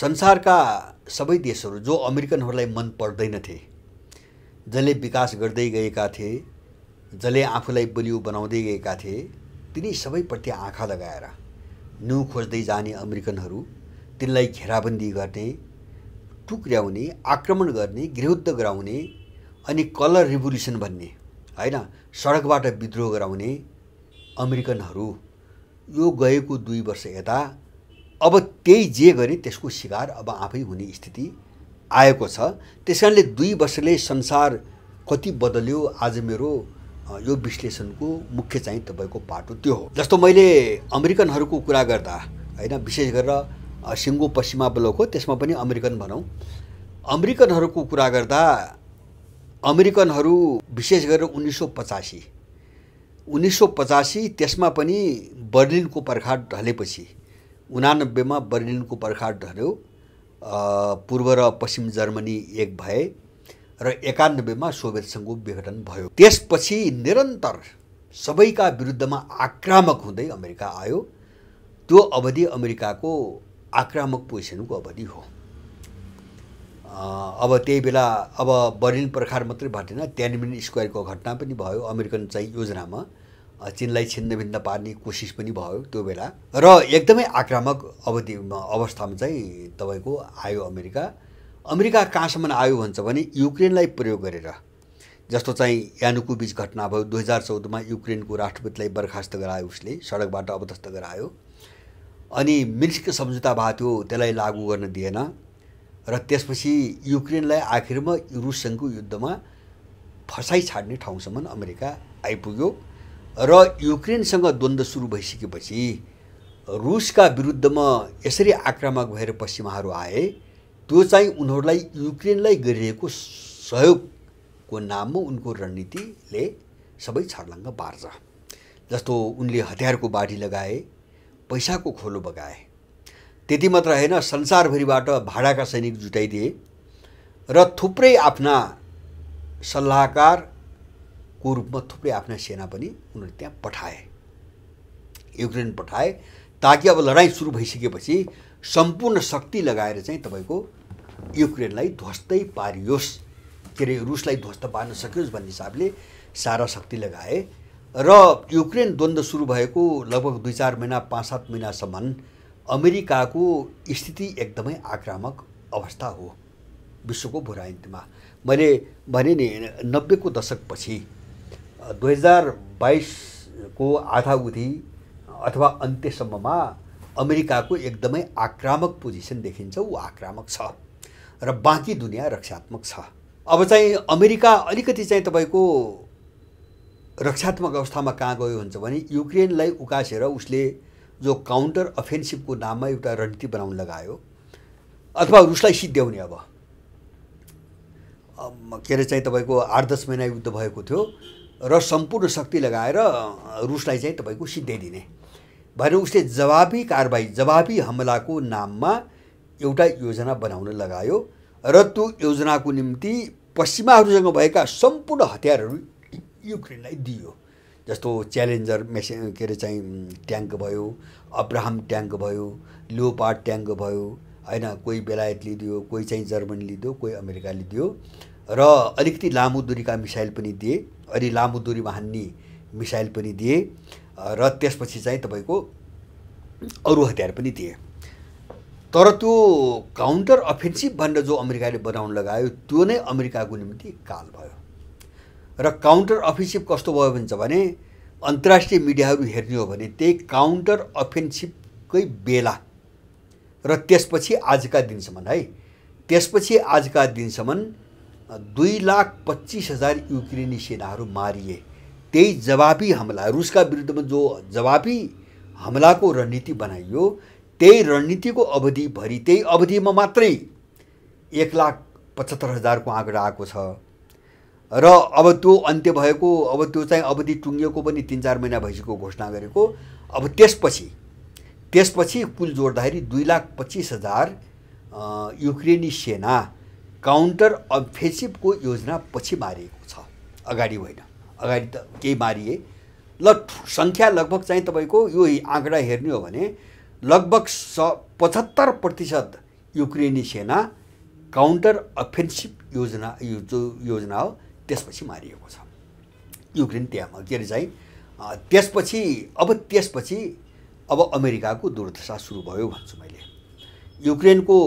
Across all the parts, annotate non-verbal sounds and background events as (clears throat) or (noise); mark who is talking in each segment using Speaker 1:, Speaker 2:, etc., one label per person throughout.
Speaker 1: संसारका सबै देशहरू जो अमेरिकनहरूलाई मन पर्दैनथे जसले विकास गर्दै गएका थिए जसले आफूलाई बलियो बनाउँदै गएका थिए तिनी सबैप्रति आँखा लगाएर न्यु खोज्दै जाने अमेरिकनहरू तिनलाई घेराबन्दी गर्ने टुक्र्याउने आक्रमण गर्ने गृहद्ध गराउने अनि कलर रिभोल्युसन भन्ने होइन सडकबाट विद्रोह गराउने अमेरिकनहरू यो गएको दुई वर्ष यता अब त्यही जे गरे त्यसको शिकार अब आफै हुने स्थिति आएको छ त्यस कारणले दुई वर्षले संसार कति बदल्यो आज मेरो यो विश्लेषणको मुख्य चाहिँ तपाईँको पाटो त्यो हो जस्तो मैले अमेरिकनहरूको कुरा गर्दा होइन विशेष गरेर सिङ्गो पश्चिमा ब्लक हो त्यसमा पनि अमेरिकन भनौँ अमेरिकनहरूको कुरा गर्दा अमेरिकनहरू विशेष गरेर उन्नाइस सौ पचासी उन्नाइस सौ पचासी त्यसमा पनि बर्लिनको पर्खाट ढलेपछि उनानब्बेमा बर्लिनको बर्खाट ढल्यो पूर्व र पश्चिम जर्मनी एक भए र एकानब्बेमा सोभियत सङ्घको विघटन भयो त्यसपछि निरन्तर सबैका विरुद्धमा आक्रामक हुँदै अमेरिका आयो त्यो अवधि अमेरिकाको आक्रामक पोजिसनको अवधि हो अब त्यही बेला अब बर्लिन प्रखार मात्रै भाटेन त्यहाँनिर स्क्वायरको घटना पनि भयो अमेरिकन चाहिँ योजनामा चिनलाई छिन्नभिन्न पार्ने कोसिस पनि भयो त्यो बेला र एकदमै आक्रामक अवधिमा अवस्थामा चाहिँ तपाईँको आयो अमेरिका अमेरिका कहाँसम्म आयो भन्छ भने युक्रेनलाई प्रयोग गरेर जस्तो चाहिँ यानुको बिच घटना भयो दुई हजार चौधमा युक्रेनको राष्ट्रपतिलाई बर्खास्त गरायो उसले सडकबाट अवदस्त गरायो अनि मिन्सको सम्झौता भएको थियो त्यसलाई लागू गर्न दिएन र त्यसपछि युक्रेनलाई आखिरमा रुससँगको युद्धमा फसाइ छाड्ने ठाउँसम्म अमेरिका आइपुग्यो र युक्रेनसँग द्वन्द्व सुरु भइसकेपछि रुसका विरुद्धमा यसरी आक्रामक भएर पश्चिमाहरू आए त्यो चाहिँ उनीहरूलाई युक्रेनलाई गरिरहेको सहयोगको नाममा उनको रणनीतिले सबै छर्लङ्ग पार्छ जस्तो उनले हतियारको बाढी लगाए पैसाको खोलो बगाए त्यति मात्र होइन संसारभरिबाट भाडाका सैनिक जुटाइदिए र थुप्रै आफ्ना सल्लाहकार को रूपमा थुप्रै आफ्ना सेना पनि उनीहरूले त्यहाँ पठाए युक्रेन पठाए ताकि अब लडाइँ सुरु भइसकेपछि सम्पूर्ण शक्ति लगाएर चाहिँ तपाईँको युक्रेनलाई ध्वस्तै पारियोस् के अरे रुसलाई ध्वस्त पार्न सकियोस् भन्ने हिसाबले सारा शक्ति लगाए र युक्रेन द्वन्द्व सुरु भएको लगभग दुई चार महिना पाँच सात महिनासम्म अमेरिकाको स्थिति एकदमै आक्रामक अवस्था हो विश्वको भुराइन्तमा मैले भने नि नब्बेको दशकपछि दुई हजार बाइसको आधा अथवा अन्त्यसम्ममा अमेरिकाको एकदमै आक्रामक पोजिसन देखिन्छ ऊ आक्रामक छ र बाँकी दुनियाँ रक्षात्मक छ अब चाहिँ अमेरिका अलिकति चाहिँ तपाईँको रक्षात्मक अवस्थामा कहाँ गयो हुन्छ भने युक्रेनलाई उकासेर उसले जो काउन्टर अफेन्सिभको नाममा एउटा रणनीति बनाउन लगायो अथवा रुसलाई सिद्ध्याउने अब के अरे चाहिँ तपाईँको आठ दस महिना युद्ध भएको थियो र सम्पूर्ण शक्ति लगाएर रुसलाई चाहिँ तपाईँको सिद्धाइदिने भएर उसले जवाबी कारबाही जवाबी हमलाको नाममा एउटा योजना बनाउन लगायो र त्यो योजनाको निम्ति पश्चिमाहरूसँग भएका सम्पूर्ण हतियारहरू युक्रेनलाई दियो जस्तो च्यालेन्जर मेसे के अरे चाहिँ ट्याङ्क भयो अब्राहम ट्याङ्क भयो लोपार्ड ट्याङ्क भयो होइन कोही बेलायतले दियो कोही चाहिँ जर्मनी दियो कोही अमेरिका दियो र अलिकति लामो दुरीका मिसाइल पनि दिए अनि लामो दुरीमा हान्ने मिसाइल पनि दिए र त्यसपछि चाहिँ तपाईँको अरू हतियार पनि दिए तर त्यो काउन्टर अफेन्सिभ भनेर जो अमेरिकाले बनाउन लगायो त्यो नै अमेरिकाको निम्ति काल भयो र काउन्टर अफेन्सिभ कस्तो भयो भन्छ भने अन्तर्राष्ट्रिय मिडियाहरू हेर्ने हो भने त्यही काउन्टर अफेन्सिभकै बेला र त्यसपछि आजका दिनसम्म है त्यसपछि आजका दिनसम्म दुई लाख पच्चिस हजार युक्रेनी सेनाहरू मारिए त्यही जवाबी हमला रुसका विरुद्धमा जो जवाबी हमलाको रणनीति बनाइयो त्यही रणनीतिको अवधिभरि त्यही अवधिमा मात्रै एक लाख पचहत्तर हजारको आँकडा आएको छ र अब त्यो अन्त्य भएको अब त्यो चाहिँ अवधि टुङ्गिएको पनि तिन चार महिना भइसकेको घोषणा गरेको अब त्यसपछि त्यसपछि कुल जोड्दाखेरि दुई लाख पच्चिस हजार युक्रेनी सेना काउन्टर अफेन्सिभको योजना पछि मारिएको छ अगाडि होइन अगाडि त केही मारिए ल सङ्ख्या लगभग चाहिँ तपाईँको यो आँकडा हेर्ने हो भने लगभग स पचहत्तर प्रतिशत युक्रेनी सेना काउन्टर अफेन्सिभ योजना यो जो योजना हो त्यसपछि मारिएको छ युक्रेन त्यहाँ के अरे चाहिँ त्यसपछि अब त्यसपछि अब अमेरिकाको दुर्दशा सुरु भयो भन्छु मैले युक्रेनको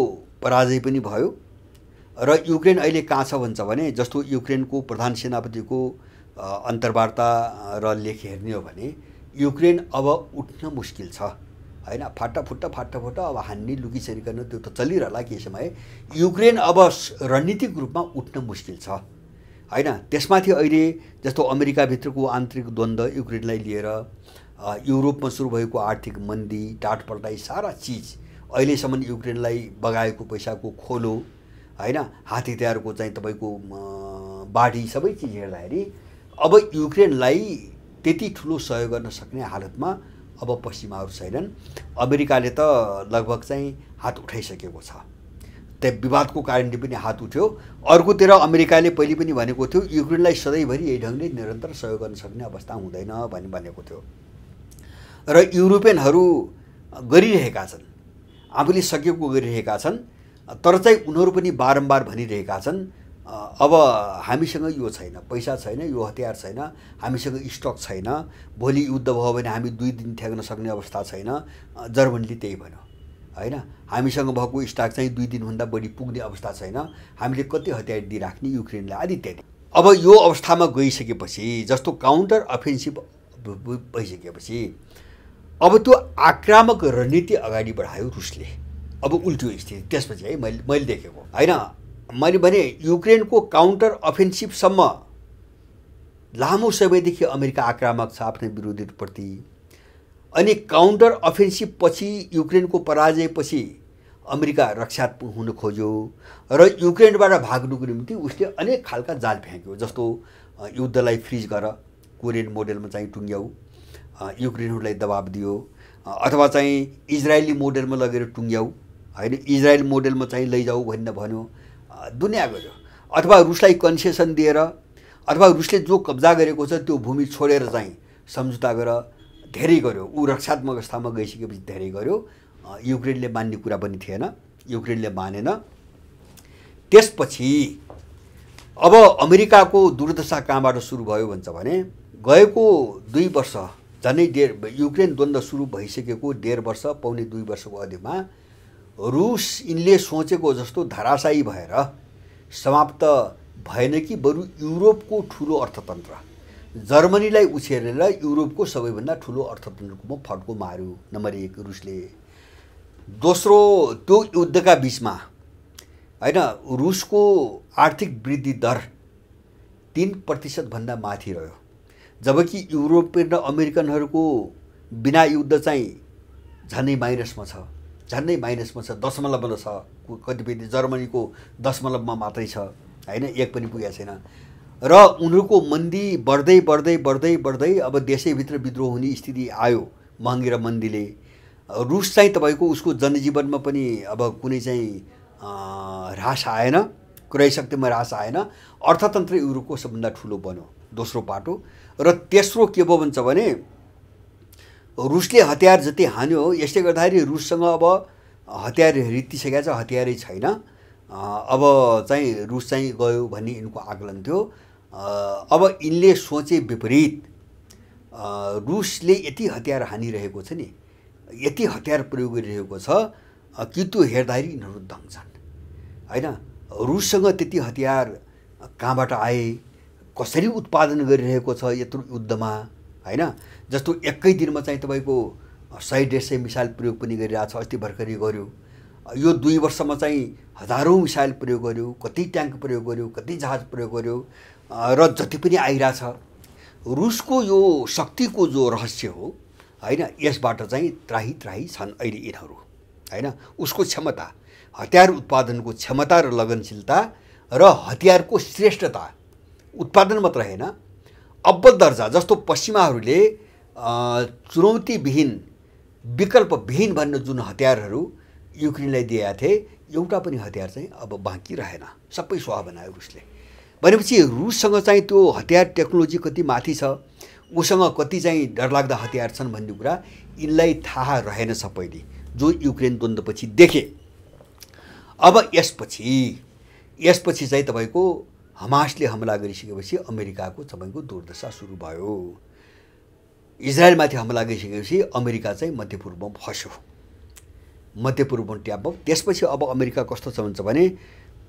Speaker 1: पराजय पनि भयो र युक्रेन अहिले कहाँ छ भन्छ भने जस्तो युक्रेनको प्रधान सेनापतिको अन्तर्वार्ता र लेख हेर्ने हो भने युक्रेन अब उठ्न मुस्किल छ होइन फाटाफुट्टा फाटाफुट्टा अब हान्ने गर्न त्यो त चलिरहला केही समय युक्रेन अब रणनीतिक रूपमा उठ्न मुस्किल छ होइन त्यसमाथि अहिले जस्तो अमेरिकाभित्रको आन्तरिक द्वन्द्व युक्रेनलाई लिएर युरोपमा सुरु भएको आर्थिक मन्दी टाटपल्टाइ सारा चिज अहिलेसम्म युक्रेनलाई बगाएको पैसाको खोलो होइन हात चाहिँ तपाईँको बाढी सबै चिज हेर्दाखेरि अब युक्रेनलाई त्यति ठुलो सहयोग गर्न सक्ने हालतमा अब पश्चिमाहरू छैनन् अमेरिकाले त लगभग चाहिँ हात उठाइसकेको छ त्यहाँ विवादको कारणले पनि हात उठ्यो अर्कोतिर अमेरिकाले पहिले पनि भनेको थियो युक्रेनलाई सधैँभरि यही ढङ्गले निरन्तर सहयोग गर्न सक्ने अवस्था हुँदैन भनी भनेको थियो र युरोपियनहरू गरिरहेका छन् आफूले सकेको गरिरहेका छन् तर चाहिँ उनीहरू पनि बारम्बार भनिरहेका छन् अब हामीसँग यो छैन पैसा छैन यो हतियार छैन हामीसँग स्टक छैन भोलि युद्ध भयो भने हामी दुई दिन ठ्याक्न सक्ने अवस्था छैन जर्मनीले त्यही भन्यो होइन हामीसँग भएको स्टक चाहिँ दुई दिनभन्दा बढी पुग्ने अवस्था छैन हामीले कति हतियार दिइराख्ने युक्रेनलाई आदि इत्यादि अब यो अवस्थामा गइसकेपछि जस्तो काउन्टर अफेन्सिभ भइसकेपछि अब त्यो आक्रामक रणनीति अगाडि बढायो रुसले अब उल्टो स्थिति त्यसपछि है मैले मैले देखेको होइन मैले भने युक्रेनको काउन्टर अफेन्सिभसम्म लामो समयदेखि अमेरिका आक्रामक छ आफ्नै विरोधीप्रति अनि काउन्टर अफेन्सिभ पछि युक्रेनको पराजयपछि अमेरिका रक्षात्मक हुन खोज्यो र युक्रेनबाट भाग्नुको निम्ति उसले अनेक खालका जाल फ्याँक्यो जस्तो युद्धलाई फ्रिज गर कोरियन मोडेलमा चाहिँ टुङ्ग्याउ युक्रेनहरूलाई दबाब दियो अथवा चाहिँ इजरायली मोडेलमा लगेर टुङ्ग्याउ होइन इजरायल मोडेलमा चाहिँ लैजाऊ भन्न भन्यो दुनियाँ गऱ्यो अथवा रुसलाई कन्सेसन दिएर अथवा रुसले जो कब्जा गरेको छ त्यो भूमि छोडेर चाहिँ सम्झौता गरेर धेरै गर्यो ऊ रक्षात्मक अवस्थामा गइसकेपछि धेरै गर्यो युक्रेनले मान्ने कुरा पनि थिएन युक्रेनले मानेन त्यसपछि अब अमेरिकाको दुर्दशा कहाँबाट सुरु भयो भन्छ भने गएको दुई वर्ष झन्डै डेढ युक्रेन द्वन्द्व सुरु भइसकेको डेढ वर्ष पाउने दुई वर्षको अवधिमा रुस यिनले सोचेको जस्तो धराशायी भएर समाप्त भएन कि बरु युरोपको ठुलो अर्थतन्त्र जर्मनीलाई उछेरेर युरोपको सबैभन्दा ठुलो अर्थतन्त्रको फड्को मार्यो नम्बर एक रुसले दोस्रो त्यो युद्धका बिचमा होइन रुसको आर्थिक वृद्धि दर तिन प्रतिशतभन्दा माथि रह्यो जबकि युरोपियन र अमेरिकनहरूको बिना युद्ध चाहिँ झनै माइनसमा छ झन्डै माइनसमा छ दशमलवमा छ कतिपय जर्मनीको दशमलवमा मात्रै छ होइन एक पनि पुगेको छैन र उनीहरूको मन्दी बढ्दै बढ्दै बढ्दै बढ्दै अब देशैभित्र विद्रोह हुने स्थिति आयो महँगी र मन्दीले रुस चाहिँ तपाईँको उसको जनजीवनमा पनि अब कुनै चाहिँ ह्रास आएन क्रय शक्तिमा ह्रास आएन अर्थतन्त्र युरोपको सबभन्दा ठुलो बन्यो दोस्रो पाटो र तेस्रो के भयो भन्छ भने रुसले हतियार जति हान्यो यसले गर्दाखेरि रुससँग अब हतियार रित्तिसकेका छ हतियारै छैन अब चाहिँ रुस चाहिँ गयो भन्ने यिनको आकलन थियो अब यिनले सोचे विपरीत रुसले यति हतियार हानिरहेको छ नि यति हतियार प्रयोग गरिरहेको छ कि त्यो हेर्दाखेरि यिनीहरू दङ छन् होइन रुससँग त्यति हतियार कहाँबाट आए कसरी उत्पादन गरिरहेको छ यत्रो युद्धमा होइन जस्तो एकै दिनमा चाहिँ तपाईँको सय डेढ सय मिसाइल प्रयोग पनि गरिरहेछ अस्ति भर्खरै गऱ्यो यो दुई वर्षमा चाहिँ हजारौँ मिसाइल प्रयोग गर्यो कति ट्याङ्क प्रयोग गर्यो कति जहाज प्रयोग गर्यो र जति पनि आइरहेछ रुसको यो शक्तिको जो रहस्य हो होइन यसबाट चाहिँ त्राही त्राही छन् अहिले यिनीहरू होइन उसको क्षमता हतियार उत्पादनको क्षमता र लगनशीलता र हतियारको श्रेष्ठता उत्पादन मात्र होइन अब्बल दर्जा जस्तो पश्चिमाहरूले चुनौतीविहीन विकल्पविहीन भन्ने जुन हतियारहरू युक्रेनलाई दिएका थिए एउटा पनि हतियार चाहिँ अब बाँकी रहेन सबै स्वाह बनायो रुसले भनेपछि रुससँग चाहिँ त्यो हतियार टेक्नोलोजी कति माथि छ उसँग कति चाहिँ डरलाग्दा हतियार छन् भन्ने कुरा यिनलाई थाहा रहेन सबैले जो युक्रेन द्वन्द्वपछि देखे अब यसपछि यसपछि चाहिँ तपाईँको हमासले हमला गरिसकेपछि अमेरिकाको तपाईँको दुर्दशा सुरु भयो इजरायलमाथि हमला गरिसकेपछि अमेरिका चाहिँ मध्यपूर्वमा फस्यो मध्यपूर्वमा ट्याप त्यसपछि अब अमेरिका कस्तो छ भन्छ भने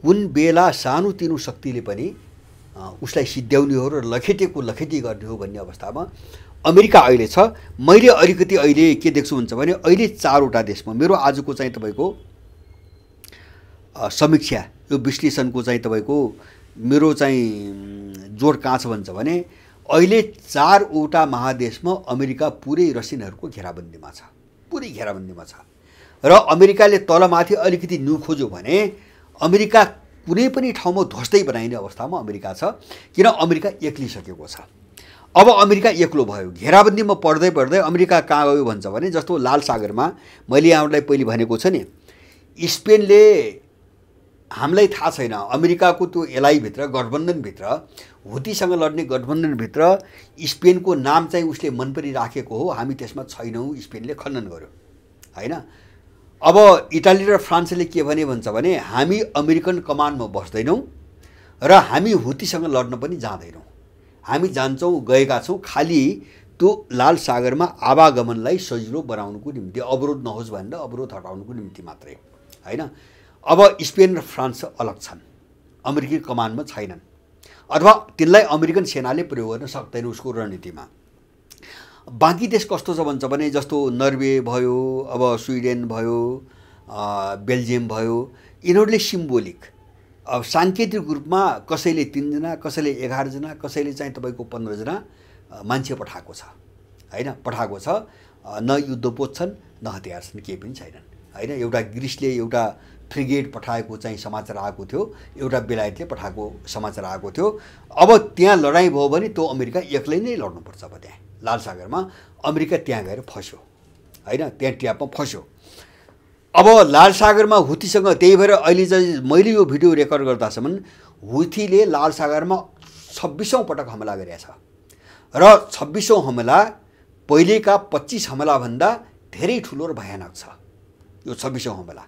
Speaker 1: कुन बेला सानोतिनो शक्तिले पनि उसलाई सिद्ध्याउने हो र लखेटेको लखेटी गर्ने हो भन्ने अवस्थामा अमेरिका अहिले छ मैले अलिकति अहिले के देख्छु भन्छ भने अहिले चारवटा देशमा मेरो आजको चाहिँ तपाईँको समीक्षा यो विश्लेषणको चाहिँ तपाईँको मेरो चाहिँ जोड कहाँ छ भन्छ भने अहिले चारवटा महादेशमा अमेरिका पुरै रसियनहरूको घेराबन्दीमा छ पुरै घेराबन्दीमा छ र अमेरिकाले तलमाथि अलिकति न्यु खोज्यो भने अमेरिका कुनै पनि ठाउँमा ध्वस्तै बनाइने अवस्थामा अमेरिका छ किन अमेरिका एक्लिसकेको छ अब अमेरिका एक्लो भयो घेराबन्दीमा पढ्दै पढ्दै अमेरिका कहाँ गयो भन्छ भने जस्तो लाल सागरमा मैले यहाँलाई पहिले भनेको छ नि स्पेनले हामीलाई थाहा छैन अमेरिकाको त्यो एलाइभित्र गठबन्धनभित्र हुतीसँग लड्ने गठबन्धनभित्र स्पेनको नाम चाहिँ उसले मन राखेको हो हामी त्यसमा छैनौँ स्पेनले खण्डन गर्यो होइन अब इटाली र फ्रान्सले के भने भन्छ भने हामी अमेरिकन कमान्डमा बस्दैनौँ र हामी हुतीसँग लड्न पनि जाँदैनौँ हामी जान्छौँ गएका छौँ खालि त्यो लाल सागरमा आवागमनलाई सजिलो बनाउनुको निम्ति अवरोध नहोस् भनेर अवरोध हटाउनुको निम्ति मात्रै होइन अब स्पेन र फ्रान्स अलग छन् अमेरिकी कमानमा छैनन् अथवा तिनलाई अमेरिकन सेनाले प्रयोग गर्न सक्दैन उसको रणनीतिमा बाँकी देश कस्तो छ भन्छ भने जस्तो नर्वे भयो अब स्विडेन भयो बेल्जियम भयो यिनीहरूले सिम्बोलिक अब साङ्केतिक रूपमा कसैले तिनजना कसैले एघारजना कसैले चाहिँ तपाईँको पन्ध्रजना मान्छे पठाएको छ होइन पठाएको छ न युद्धपोत छन् न हतियार छन् केही पनि छैनन् होइन एउटा ग्रिसले एउटा फ्रिगेट पठाएको चाहिँ समाचार आएको थियो एउटा बेलायतले पठाएको समाचार आएको थियो अब त्यहाँ लडाइँ भयो भने त्यो अमेरिका एक्लै नै लड्नुपर्छ अब त्यहाँ लाल सागरमा अमेरिका त्यहाँ गएर फस्यो होइन त्यहाँ ट्यापमा फस्यो अब लाल सागरमा हुतीसँग त्यही भएर अहिले चाहिँ मैले यो भिडियो रेकर्ड गर्दासम्म हुथीले लाल सागरमा छब्बिसौँ पटक हमला गरेछ र छब्बिसौँ हमला पहिलेका पच्चिस हमलाभन्दा धेरै ठुलो र भयानक छ यो छब्बिसौँ हमला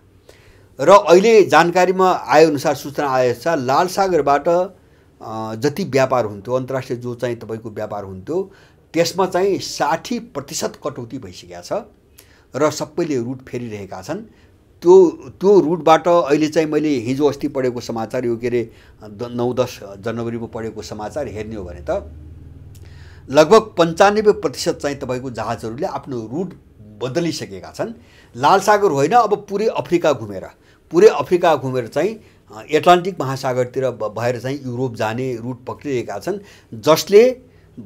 Speaker 1: र अहिले जानकारीमा आएअनुसार सूचना लाल सागरबाट जति व्यापार हुन्थ्यो अन्तर्राष्ट्रिय जो चाहिँ तपाईँको व्यापार हुन्थ्यो त्यसमा चाहिँ साठी प्रतिशत कटौती भइसकेको छ र सबैले रुट फेरिरहेका छन् त्यो त्यो रुटबाट अहिले चाहिँ मैले हिजो अस्ति पढेको समाचार यो के अरे नौ दस जनवरीमा पढेको समाचार हेर्ने हो भने त लगभग पन्चानब्बे प्रतिशत चाहिँ तपाईँको जहाजहरूले आफ्नो रुट बदलिसकेका छन् लालसागर होइन अब पुरै अफ्रिका घुमेर पुरै अफ्रिका घुमेर चाहिँ एटलान्टिक महासागरतिर भएर चाहिँ युरोप जाने रुट पक्रिरहेका छन् जसले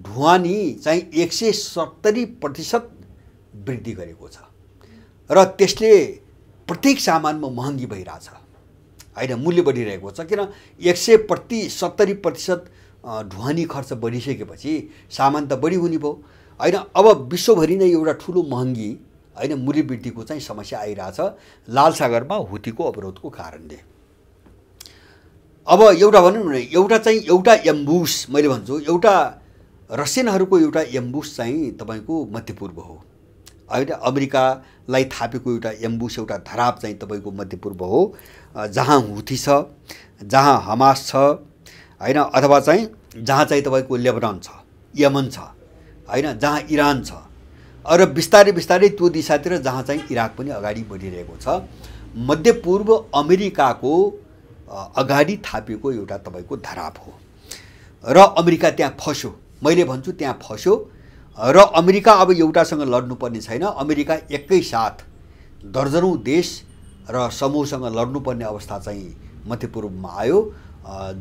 Speaker 1: ढुवानी चाहिँ एक सय सत्तरी प्रतिशत वृद्धि गरेको छ र त्यसले प्रत्येक सामानमा महँगी भइरहेछ होइन मूल्य बढिरहेको छ किन एक सय प्रति सत्तरी प्रतिशत ढुवानी खर्च बढिसकेपछि सामान त बढी हुने भयो होइन अब विश्वभरि नै एउटा ठुलो महँगी होइन मूल्यवृद्धिको चाहिँ समस्या आइरहेछ लालसागरमा हुतीको अवरोधको कारणले अब एउटा भनौँ न एउटा चाहिँ एउटा एम्बुस मैले भन्छु एउटा रसियनहरूको एउटा एम्बुस चाहिँ तपाईँको मध्यपूर्व हो होइन अमेरिकालाई थापेको एउटा एम्बुस एउटा धराप चाहिँ तपाईँको मध्यपूर्व हो जहाँ हुथी छ जहाँ हमास छ होइन अथवा चाहिँ जहाँ चाहिँ तपाईँको लेबनान छ यमन छ होइन जहाँ इरान छ र बिस्तारै बिस्तारै त्यो दिशातिर जहाँ चाहिँ इराक पनि अगाडि बढिरहेको छ मध्यपूर्व अमेरिकाको अगाडि थापिएको एउटा तपाईँको धराप हो र अमेरिका त्यहाँ फस्यो मैले भन्छु त्यहाँ फस्यो र अमेरिका अब एउटासँग लड्नुपर्ने छैन अमेरिका एकैसाथ दर्जनौँ देश र समूहसँग लड्नुपर्ने अवस्था चाहिँ मध्यपूर्वमा आयो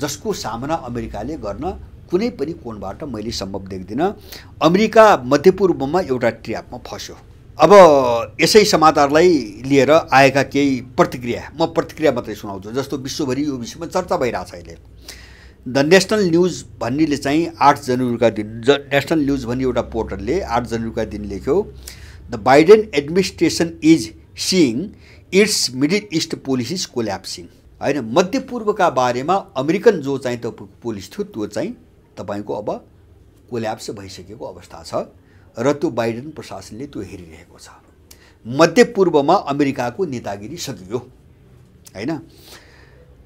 Speaker 1: जसको सामना अमेरिकाले गर्न कुनै पनि कोणबाट मैले सम्भव देख्दिनँ अमेरिका मध्यपूर्वमा एउटा ट्र्यापमा फस्यो अब यसै समाचारलाई लिएर आएका केही प्रतिक्रिया म प्रतिक्रिया मात्रै सुनाउँछु जस्तो विश्वभरि यो विषयमा चर्चा भइरहेछ अहिले द नेसनल न्युज भन्नेले चाहिँ आठ जनवरीका दिन ज नेसनल न्युज भन्ने एउटा पोर्टलले आठ जनवरीका दिन लेख्यो the Biden administration is seeing its Middle East policies collapsing होइन मध्यपूर्वका बारेमा अमेरिकन जो चाहिँ त पोलिस थियो त्यो चाहिँ तपाईँको अब कोल्याप्स भइसकेको अवस्था छ र त्यो बाइडेन प्रशासनले त्यो हेरिरहेको छ मध्यपूर्वमा अमेरिकाको नेतागिरी सकियो होइन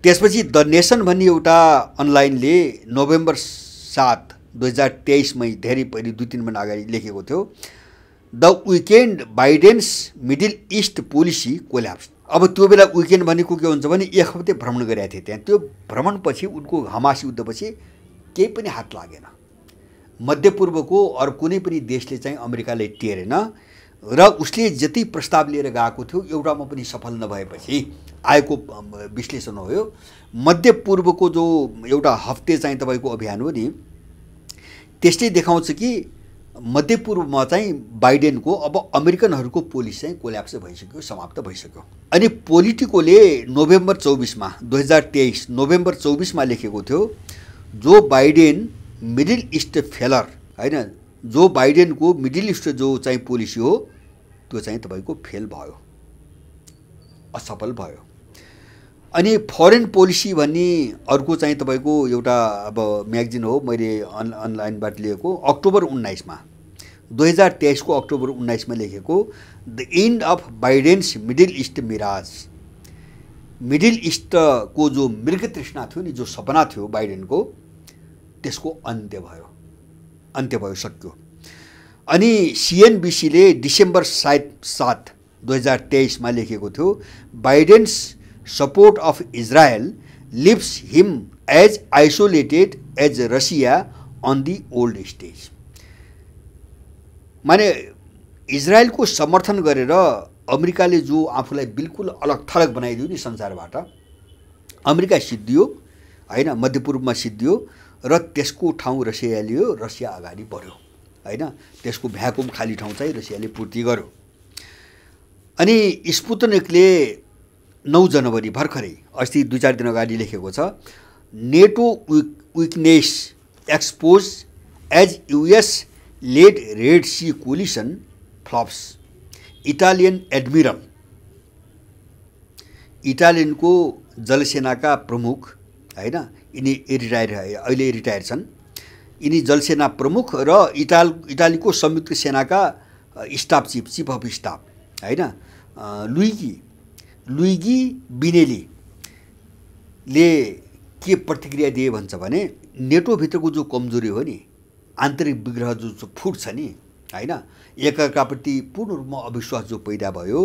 Speaker 1: त्यसपछि द नेसन भन्ने एउटा अनलाइनले नोभेम्बर सात दुई हजार तेइसमै धेरै पहिले दुई तिन महिना अगाडि लेखेको थियो the weekend Biden's Middle East policy collapse अब त्यो बेला विकेन्ड भनेको के हुन्छ भने एक हप्ते भ्रमण गरेका थिए त्यहाँ त्यो भ्रमणपछि उनको हमास युद्धपछि केही पनि हात लागेन मध्यपूर्वको अरू कुनै पनि देशले चाहिँ अमेरिकाले टेरेन र उसले जति प्रस्ताव लिएर गएको थियो एउटामा पनि सफल नभएपछि आएको विश्लेषण हो मध्यपूर्वको जो एउटा हप्ते चाहिँ तपाईँको अभियान हो नि त्यसले देखाउँछ कि मध्यपूर्वमा चाहिँ बाइडेनको अब अमेरिकनहरूको पोलिस चाहिँ कोल्याप्स भइसक्यो समाप्त भइसक्यो अनि पोलिटिकोले नोभेम्बर चौबिसमा दुई हजार तेइस नोभेम्बर चौबिसमा लेखेको थियो Joe Biden middle east failure होइन जो बाइडेनको मिडिल इस्ट जो चाहिँ पोलिसी हो त्यो चाहिँ तपाईँको फेल भयो असफल भयो अनि फरेन पोलिसी भन्ने अर्को चाहिँ तपाईँको एउटा अब म्यागजिन हो मैले अन अनलाइनबाट लिएको अक्टोबर उन्नाइसमा दुई हजार तेइसको अक्टोबर उन्नाइसमा लेखेको the end of Biden's Middle East mirage Middle इस्टको जो मृग तृष्णा थियो नि जो सपना थियो बाइडेनको त्यसको अन्त्य भयो अन्त्य भयो सक्यो अनि सिएनबिसीले डिसेम्बर सात सात दुई हजार तेइसमा लेखेको थियो Biden's support of Israel leaves him as isolated as Russia on the world stage माने इजरायलको समर्थन गरेर अमेरिकाले जो आफूलाई बिल्कुल अलग थलग बनाइदियो नि संसारबाट अमेरिका सिद्धियो होइन मध्यपूर्वमा सिद्धियो र त्यसको ठाउँ रसिया लियो रसिया अगाडि बढ्यो होइन त्यसको भ्याकुम खाली ठाउँ चाहिँ रसियाले पूर्ति गर्यो अनि स्पुतनिकले नौ जनवरी भर्खरै अस्ति दुई चार दिन अगाडि लेखेको छ NATO weak weakness expose as US led Red Sea coalition flops Italian admiral इटालियनको जलसेनाका प्रमुख होइन यिनी रिटायर अहिले रिटायर छन् यिनी जलसेना प्रमुख र इटाल इटालीको संयुक्त सेनाका staff chief chief of staff होइन लुइगी लुइगी बिनेलीले के प्रतिक्रिया दिए भन्छ भने नेटोभित्रको जो कमजोरी हो नि आन्तरिक विग्रह जो फुट छ नि होइन एकअर्कापट्टि पूर्ण रूपमा अविश्वास जो पैदा भयो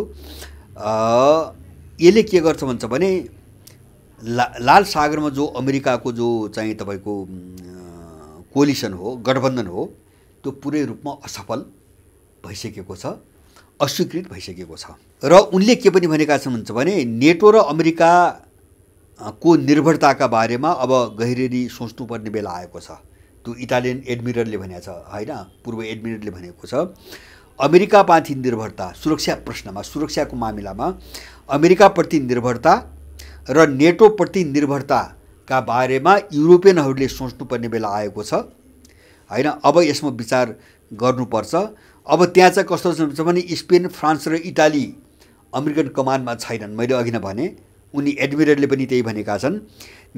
Speaker 1: यसले के गर्छ भन्छ भने ला लाल सागरमा जो अमेरिकाको जो चाहिँ तपाईँको कोलिसन हो गठबन्धन हो त्यो पुरै रूपमा असफल भइसकेको छ अस्वीकृत भइसकेको छ र उनले के पनि भनेका छन् भन्छ भने नेटो र अमेरिका को निर्भरताका बारेमा अब गहिरेरी सोच्नुपर्ने बेला आएको छ त्यो इटालियन एडमिरलले भनेको छ होइन पूर्व एडमिरलले भनेको छ अमेरिकामाथि निर्भरता सुरक्षा प्रश्नमा सुरक्षाको मामिलामा अमेरिकाप्रति निर्भरता र नेटोप्रति निर्भरताका बारेमा युरोपियनहरूले सोच्नुपर्ने बेला आएको छ होइन अब यसमा विचार गर्नुपर्छ अब त्यहाँ चाहिँ कस्तो छ भने स्पेन फ्रान्स र इटाली अमेरिकन कमानमा छैनन् मैले अघि नै भने उनी एडमिरलले पनि त्यही भनेका छन्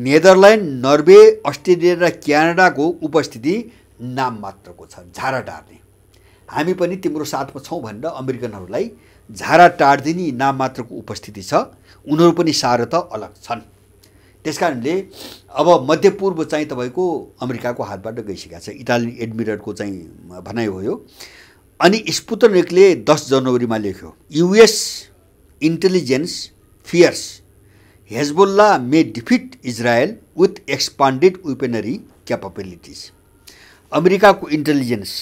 Speaker 1: नेदरल्यान्ड नर्वे अस्ट्रेलिया र क्यानाडाको उपस्थिति नाम मात्रको छ झारा टार्ने हामी पनि तिम्रो साथमा छौँ भनेर अमेरिकनहरूलाई झारा टार्दिने नाम मात्रको उपस्थिति छ उनीहरू पनि साह्रो त अलग छन् त्यस कारणले अब मध्यपूर्व चाहिँ तपाईँको अमेरिकाको हातबाट गइसकेका छ इटालियन एडमिरलको चाहिँ भनाइ हो यो अनि स्पुतनिकले दस जनवरीमा लेख्यो US intelligence fears Hezbollah may defeat Israel with expanded weaponry capabilities अमेरिकाको इन्टेलिजेन्स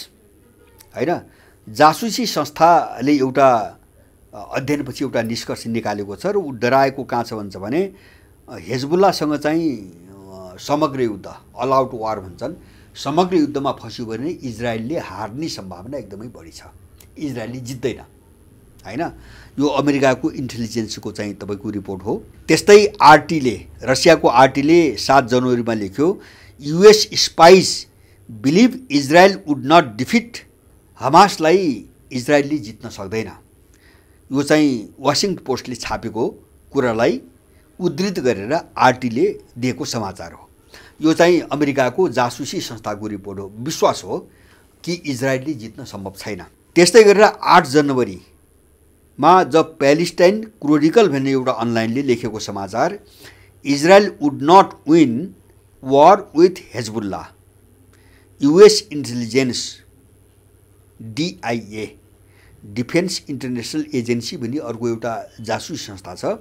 Speaker 1: होइन जासुसी संस्थाले एउटा अध्ययनपछि एउटा निष्कर्ष निकालेको छ र ऊ डराएको कहाँ छ भन्छ भने हेजबुल्लासँग चाहिँ समग्र युद्ध अल आउट वार भन्छन् समग्र युद्धमा फस्यो भने इजरायलले हार्ने सम्भावना एकदमै बढी छ इजरायलले जित्दैन होइन यो अमेरिकाको इन्टेलिजेन्सको चाहिँ तपाईँको रिपोर्ट हो त्यस्तै आरटीले रसियाको आरटीले सात जनवरीमा लेख्यो US spies believe Israel would not defeat हमासलाई इजरायलले जित्न सक्दैन यो चाहिँ वासिङटन पोस्टले छापेको कुरालाई उद्धृत गरेर आरटीले दिएको समाचार हो यो चाहिँ अमेरिकाको जासुसी संस्थाको रिपोर्ट हो विश्वास हो कि इजरायलले जित्न सम्भव छैन त्यस्तै गरेर आठ जनवरी मा द प्यालेस्टाइन क्रोनिकल भन्ने एउटा अनलाइनले लेखेको समाचार Israel would not win war with Hezbollah US intelligence DIA defence international agency भन्ने अर्को एउटा जासुस संस्था छ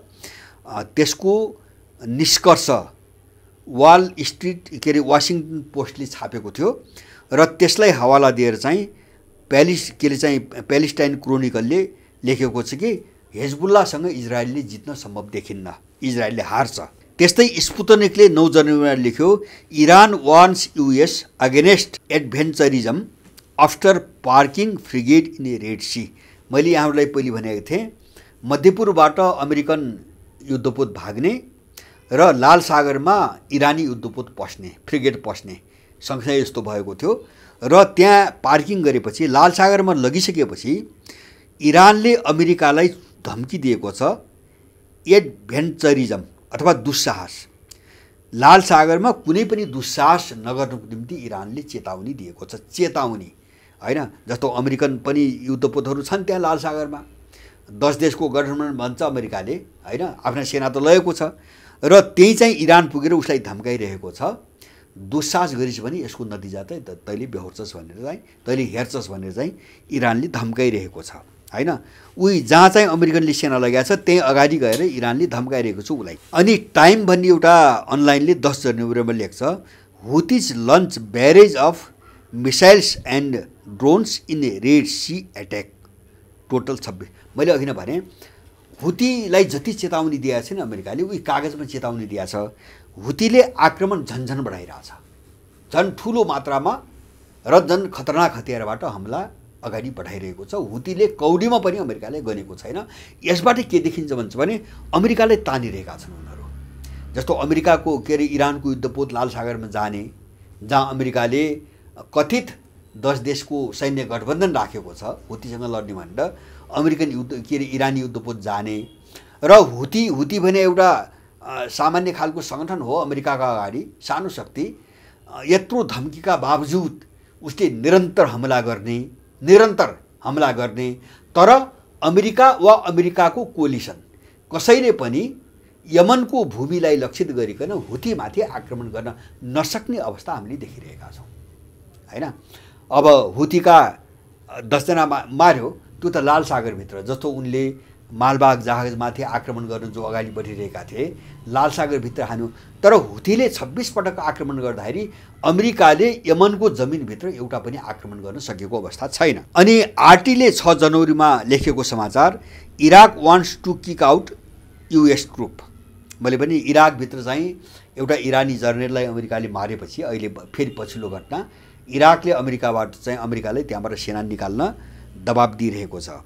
Speaker 1: त्यसको निष्कर्ष वाल स्ट्रिट के अरे वासिङटन पोस्टले छापेको थियो र त्यसलाई हवाला दिएर चाहिँ प्यालिस के अरे चाहिँ प्यालेस्टाइन क्रोनिकलले लेखेको छ कि हेजबुल्लासँग इजरायलले जित्न सम्भव देखिन्न इजरायलले हार्छ त्यस्तै स्पुतनिकले नौ जनवरीमा लेख्यो Iran warns US against adventurism after parking frigate in a Red Sea मैले यहाँहरूलाई पहिले भनेको थिएँ मध्यपुरबाट अमेरिकन युद्धपोत भाग्ने र लाल सागरमा इरानी युद्धपोत पस्ने फ्रिगेट पस्ने सँगसँगै यस्तो भएको थियो र त्यहाँ पार्किङ गरेपछि लाल सागरमा लगिसकेपछि इरानले अमेरिकालाई धम्की दिएको छ एडभेन्चरिजम अथवा दुस्साहस लाल सागरमा कुनै पनि दुस्साहस नगर्नुको निम्ति इरानले चेतावनी दिएको छ चेतावनी होइन जस्तो अमेरिकन पनि युद्धपोतहरू छन् त्यहाँ लाल सागरमा दस देशको गठबन्धन भन्छ अमेरिकाले होइन आफ्ना सेना त लगेको छ र त्यही चाहिँ इरान पुगेर उसलाई धम्काइरहेको छ दुस्साहस गरिस् भने यसको नतिजा चाहिँ तैँले बेहोर्छस् भनेर चाहिँ तैँले हेर्छस् भनेर चाहिँ इरानले धम्काइरहेको छ होइन उही जहाँ चाहिँ अमेरिकनले सेना लगाएको छ त्यहीँ अगाडि गएर इरानले धम्काइरहेको छ उसलाई अनि टाइम भन्ने एउटा अनलाइनले दस जनवरीमा लेख्छ Houthis launch barrage of missiles and drones in Red Sea attack total छब्बिस मैले अघि नै भने हुतीलाई जति चेतावनी दिएको छैन अमेरिकाले उही कागजमा चेतावनी दिएको छ हुतीले आक्रमण झन्झन बढाइरहेछ झन् ठुलो मात्रामा र झन् खतरनाक हतियारबाट हमला अगाडि बढाइरहेको छ हुतीले कौडीमा पनि अमेरिकाले गनेको छैन यसबाट के देखिन्छ भन्छ भने अमेरिकाले तानिरहेका छन् उनीहरू जस्तो अमेरिकाको के अरे इरानको युद्धपोत लाल सागरमा जाने जहाँ अमेरिकाले कथित दस देशको सैन्य गठबन्धन राखेको छ हुतीसँग लड्ने भनेर अमेरिकन युद्ध के अरे इरानी युद्धपोत जाने र हुती हुती भने एउटा सामान्य खालको सङ्गठन हो अमेरिकाका अगाडि सानो शक्ति यत्रो धम्कीका बावजुद उसले निरन्तर हमला गर्ने निरन्तर हमला गर्ने तर अमेरिका वा अमेरिकाको कोलिसन कसैले पनि यमनको भूमिलाई लक्षित गरिकन हुतीमाथि आक्रमण गर्न नसक्ने अवस्था हामीले देखिरहेका छौँ होइन अब हुतीका दसजना मा मार्यो त्यो त लाल सागरभित्र जस्तो उनले मालबाग जहाजमाथि आक्रमण गर्न जो अगाडि बढिरहेका थिए लालसागरभित्र हान्यो तर हुतीले छब्बिस पटक आक्रमण गर्दाखेरि अमेरिकाले यमनको जमिनभित्र एउटा पनि आक्रमण गर्न सकेको अवस्था छैन अनि आरटीले छ जनवरीमा लेखेको समाचार Iraq wants to kick out US group मैले पनि इराकभित्र चाहिँ एउटा इरानी जर्नेललाई अमेरिकाले मारेपछि अहिले फेरि पछिल्लो घटना इराकले अमेरिकाबाट चाहिँ अमेरिकाले त्यहाँबाट सेना निकाल्न दबाब दिइरहेको छ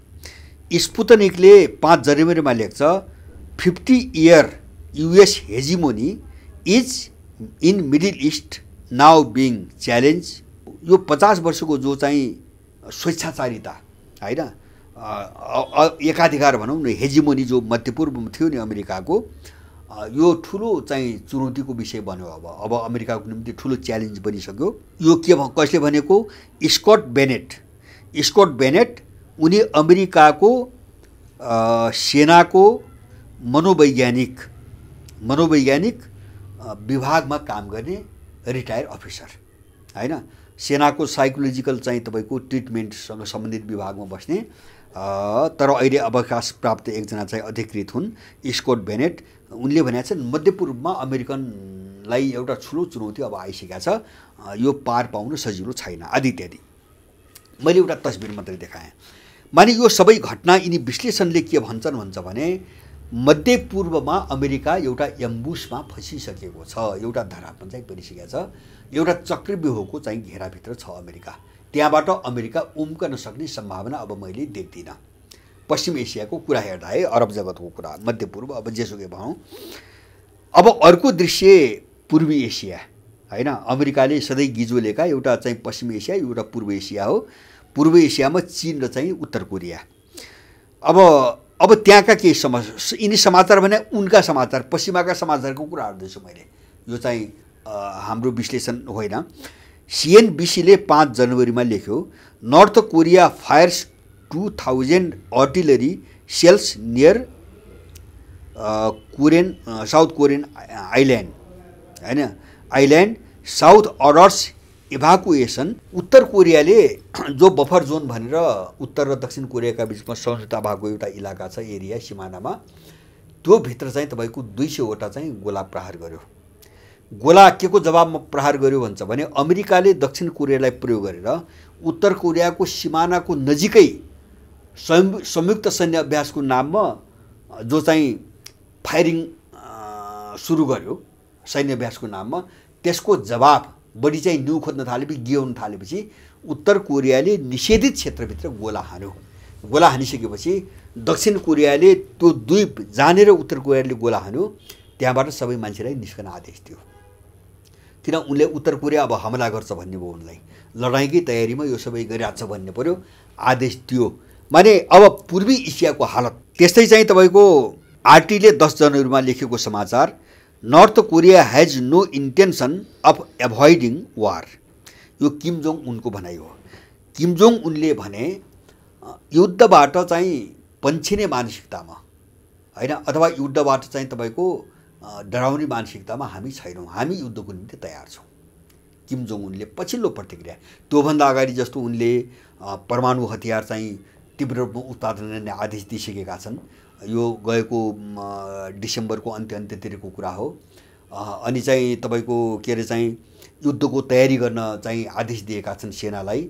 Speaker 1: स्पुतनिकले पाँच जनवरीमा लेख्छ fifty year US hegemony is in Middle East now being challenge यो पचास वर्षको जो चाहिँ स्वेच्छाचारिता होइन एकाधिकार भनौँ न हेजिमोनी जो मध्यपूर्वमा थियो नि अमेरिकाको यो ठुलो चाहिँ चुनौतीको विषय बन्यो अब अब अमेरिकाको निम्ति ठुलो च्यालेन्ज बनिसक्यो यो के कसले भनेको स्कट बेनेट स्कट बेनेट उनी अमेरिकाको सेनाको मनोवैज्ञानिक मनोवैज्ञानिक विभागमा काम गर्ने रिटायर अफिसर होइन सेनाको साइकोलोजिकल चाहिँ तपाईँको ट्रिटमेन्टसँग सम्बन्धित विभागमा बस्ने तर अहिले अवकाश प्राप्त एकजना चाहिँ अधिकृत हुन् स्कोट बेनेट उनले भनेका छन् मध्यपूर्वमा अमेरिकनलाई एउटा ठुलो चुनौती अब आइसकेका छ यो पार पाउनु सजिलो छैन आदि इत्यादि मैले एउटा तस्बिर मात्रै देखाएँ माने यो सबै घटना यिनी विश्लेषणले के भन्छन् भन्छ भने मध्यपूर्वमा अमेरिका एउटा एम्बुसमा फँसिसकेको छ एउटा धरापन चाहिँ परिसकेको छ एउटा चक्रव्यूहको चाहिँ घेराभित्र छ अमेरिका त्यहाँबाट अमेरिका उम्कन सक्ने सम्भावना अब मैले देख्दिनँ पश्चिम एसियाको कुरा हेर्दा है अरब जगतको कुरा मध्यपूर्व अब जेसुकै भनौँ अब अर्को दृश्य पूर्वी एसिया होइन अमेरिकाले सधैँ गिजोलेका एउटा चाहिँ पश्चिम एसिया एउटा पूर्व एसिया हो पूर्व एसियामा चिन र चाहिँ उत्तर कोरिया अब अब त्यहाँका केही समाचार यिनी समाचार भने उनका समाचार पश्चिमाका समाचारको कुरा गर्दैछु मैले यो चाहिँ हाम्रो विश्लेषण होइन सिएनबिसीले पाँच जनवरीमा लेख्यो North Korea fires two thousand artillery shells near Korean South Korean island होइन आइल्यान्ड साउथ अरर्स इभाकुएसन उत्तर कोरियाले (clears throat) जो बफर जोन भनेर उत्तर र दक्षिण कोरियाका बिचमा सम्झौता भएको एउटा इलाका छ एरिया सिमानामा त्योभित्र चाहिँ तपाईँको दुई सयवटा चाहिँ गोला प्रहार गर्यो गोला के को जवाबमा प्रहार गर्यो भन्छ भने अमेरिकाले दक्षिण कोरियालाई प्रयोग गरेर उत्तर कोरियाको सिमानाको नजिकै संयुक्त सैन्य अभ्यासको नाममा जो चाहिँ फायरिङ सुरु गर्यो सैन्य अभ्यासको नाममा त्यसको जवाब बढी चाहिँ न्यु खोज्न थालेपछि गिउन थालेपछि उत्तर कोरियाले निषेधित क्षेत्रभित्र गोला हान्यो गोला हानिसकेपछि दक्षिण कोरियाले त्यो द्वीप जानेर उत्तर कोरियाले गोला हान्यो त्यहाँबाट सबै मान्छेलाई निस्कन आदेश दियो किन उनले उत्तर कोरिया अब हमला गर्छ भन्ने भयो उनलाई लडाइँकै तयारीमा यो सबै गरिरहेको छ भन्ने पऱ्यो आदेश दियो माने अब पूर्वी एसियाको हालत त्यस्तै चाहिँ तपाईँको आरटीले दस जनवरीमा लेखेको समाचार North Korea has no intention of avoiding war यो किमजोङ उनको भनाइ हो किमजोङ उनले भने युद्धबाट चाहिँ पन्छिने मानसिकतामा होइन अथवा युद्धबाट चाहिँ तपाईँको डराउने मानसिकतामा हामी छैनौँ हामी युद्धको निम्ति तयार छौँ किम जोङ उनले पछिल्लो प्रतिक्रिया त्योभन्दा अगाडि जस्तो उनले परमाणु हतियार चाहिँ तीव्र रूपमा उत्पादन गर्ने आदेश दिइसकेका छन् यो गएको डिसेम्बरको अन्त्य अन्त्यतिरको कुरा हो अनि चाहिँ तपाईँको के अरे चाहिँ युद्धको तयारी गर्न चाहिँ आदेश दिएका छन् सेनालाई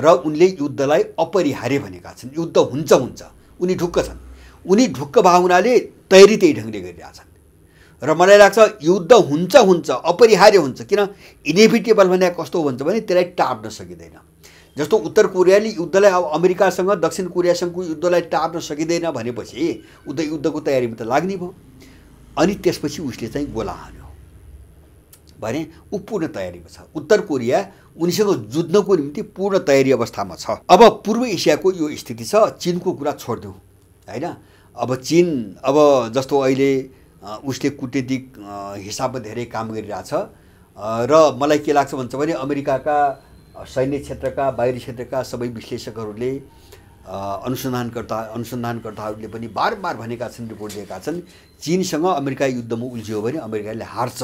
Speaker 1: र उनले युद्धलाई अपरिहार्य भनेका छन् युद्ध हुन्छ हुन्छ उनी ढुक्क छन् उनी ढुक्क भावनाले तयारी त्यही ढङ्गले गरिरहेछन् र मलाई लाग्छ युद्ध हुन्छ हुन्छ अपरिहार्य हुन्छ किन इनेभिटेबल भने कस्तो हुन्छ भने त्यसलाई टाप्न सकिँदैन जस्तो उत्तर कोरियाली युद्धलाई अब अमेरिकासँग दक्षिण कोरियासँगको युद्धलाई टार्न सकिँदैन भनेपछि उद्ध युद्धको तयारीमा त लाग्ने भयो अनि त्यसपछि उसले चाहिँ गोला हान्यो भने ऊ पूर्ण तयारीमा छ उत्तर कोरिया उनीसँग जुझ्नको निम्ति पूर्ण तयारी अवस्थामा छ अब पूर्व एसियाको यो स्थिति छ चिनको कुरा छोडिदिउँ होइन अब चिन अब जस्तो अहिले उसले कुटनीतिक हिसाबमा धेरै काम गरिरहेछ र मलाई के लाग्छ भन्छ भने अमेरिकाका सैन्य क्षेत्रका बाहिरी क्षेत्रका सबै विश्लेषकहरूले अनुसन्धानकर्ता अनुसन्धानकर्ताहरूले पनि बार बार भनेका छन् रिपोर्ट दिएका छन् चिनसँग अमेरिका युद्धमा उल्झियो भने अमेरिकाले हार्छ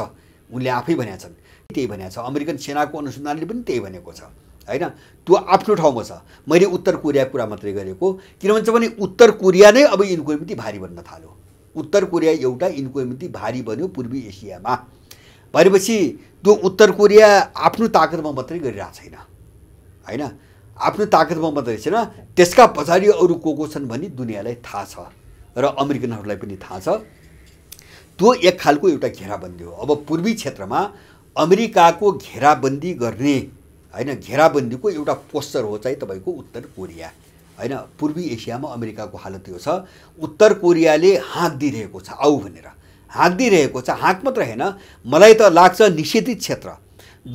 Speaker 1: उनले आफै भनेका छन् त्यही भनेको छ अमेरिकन सेनाको अनुसन्धानले पनि त्यही भनेको छ होइन त्यो आफ्नो ठाउँमा छ मैले उत्तर कोरियाको कुरा मात्रै गरेको किन भन्छ भने उत्तर कोरिया नै अब यिनको निम्ति भारी बन्न थाल्यो उत्तर कोरिया एउटा यिनको निम्ति भारी बन्यो पूर्वी एसियामा भनेपछि त्यो उत्तर कोरिया आफ्नो ताकतमा मात्रै गरिरहेको छैन होइन आफ्नो ताकतमा मात्रै छैन त्यसका पछाडि अरू को को छन् भने दुनियाँलाई थाहा छ र अमेरिकनहरूलाई पनि थाहा छ त्यो एक खालको एउटा घेराबन्दी हो अब पूर्वी क्षेत्रमा अमेरिकाको घेराबन्दी गर्ने होइन घेराबन्दीको एउटा पोस्चर हो चाहिँ तपाईँको उत्तर कोरिया होइन पूर्वी एसियामा अमेरिकाको हालत यो छ उत्तर कोरियाले हात दिइरहेको छ आऊ भनेर हाँकिदिइरहेको छ हाँक मात्र होइन मलाई त लाग्छ निषेधित क्षेत्र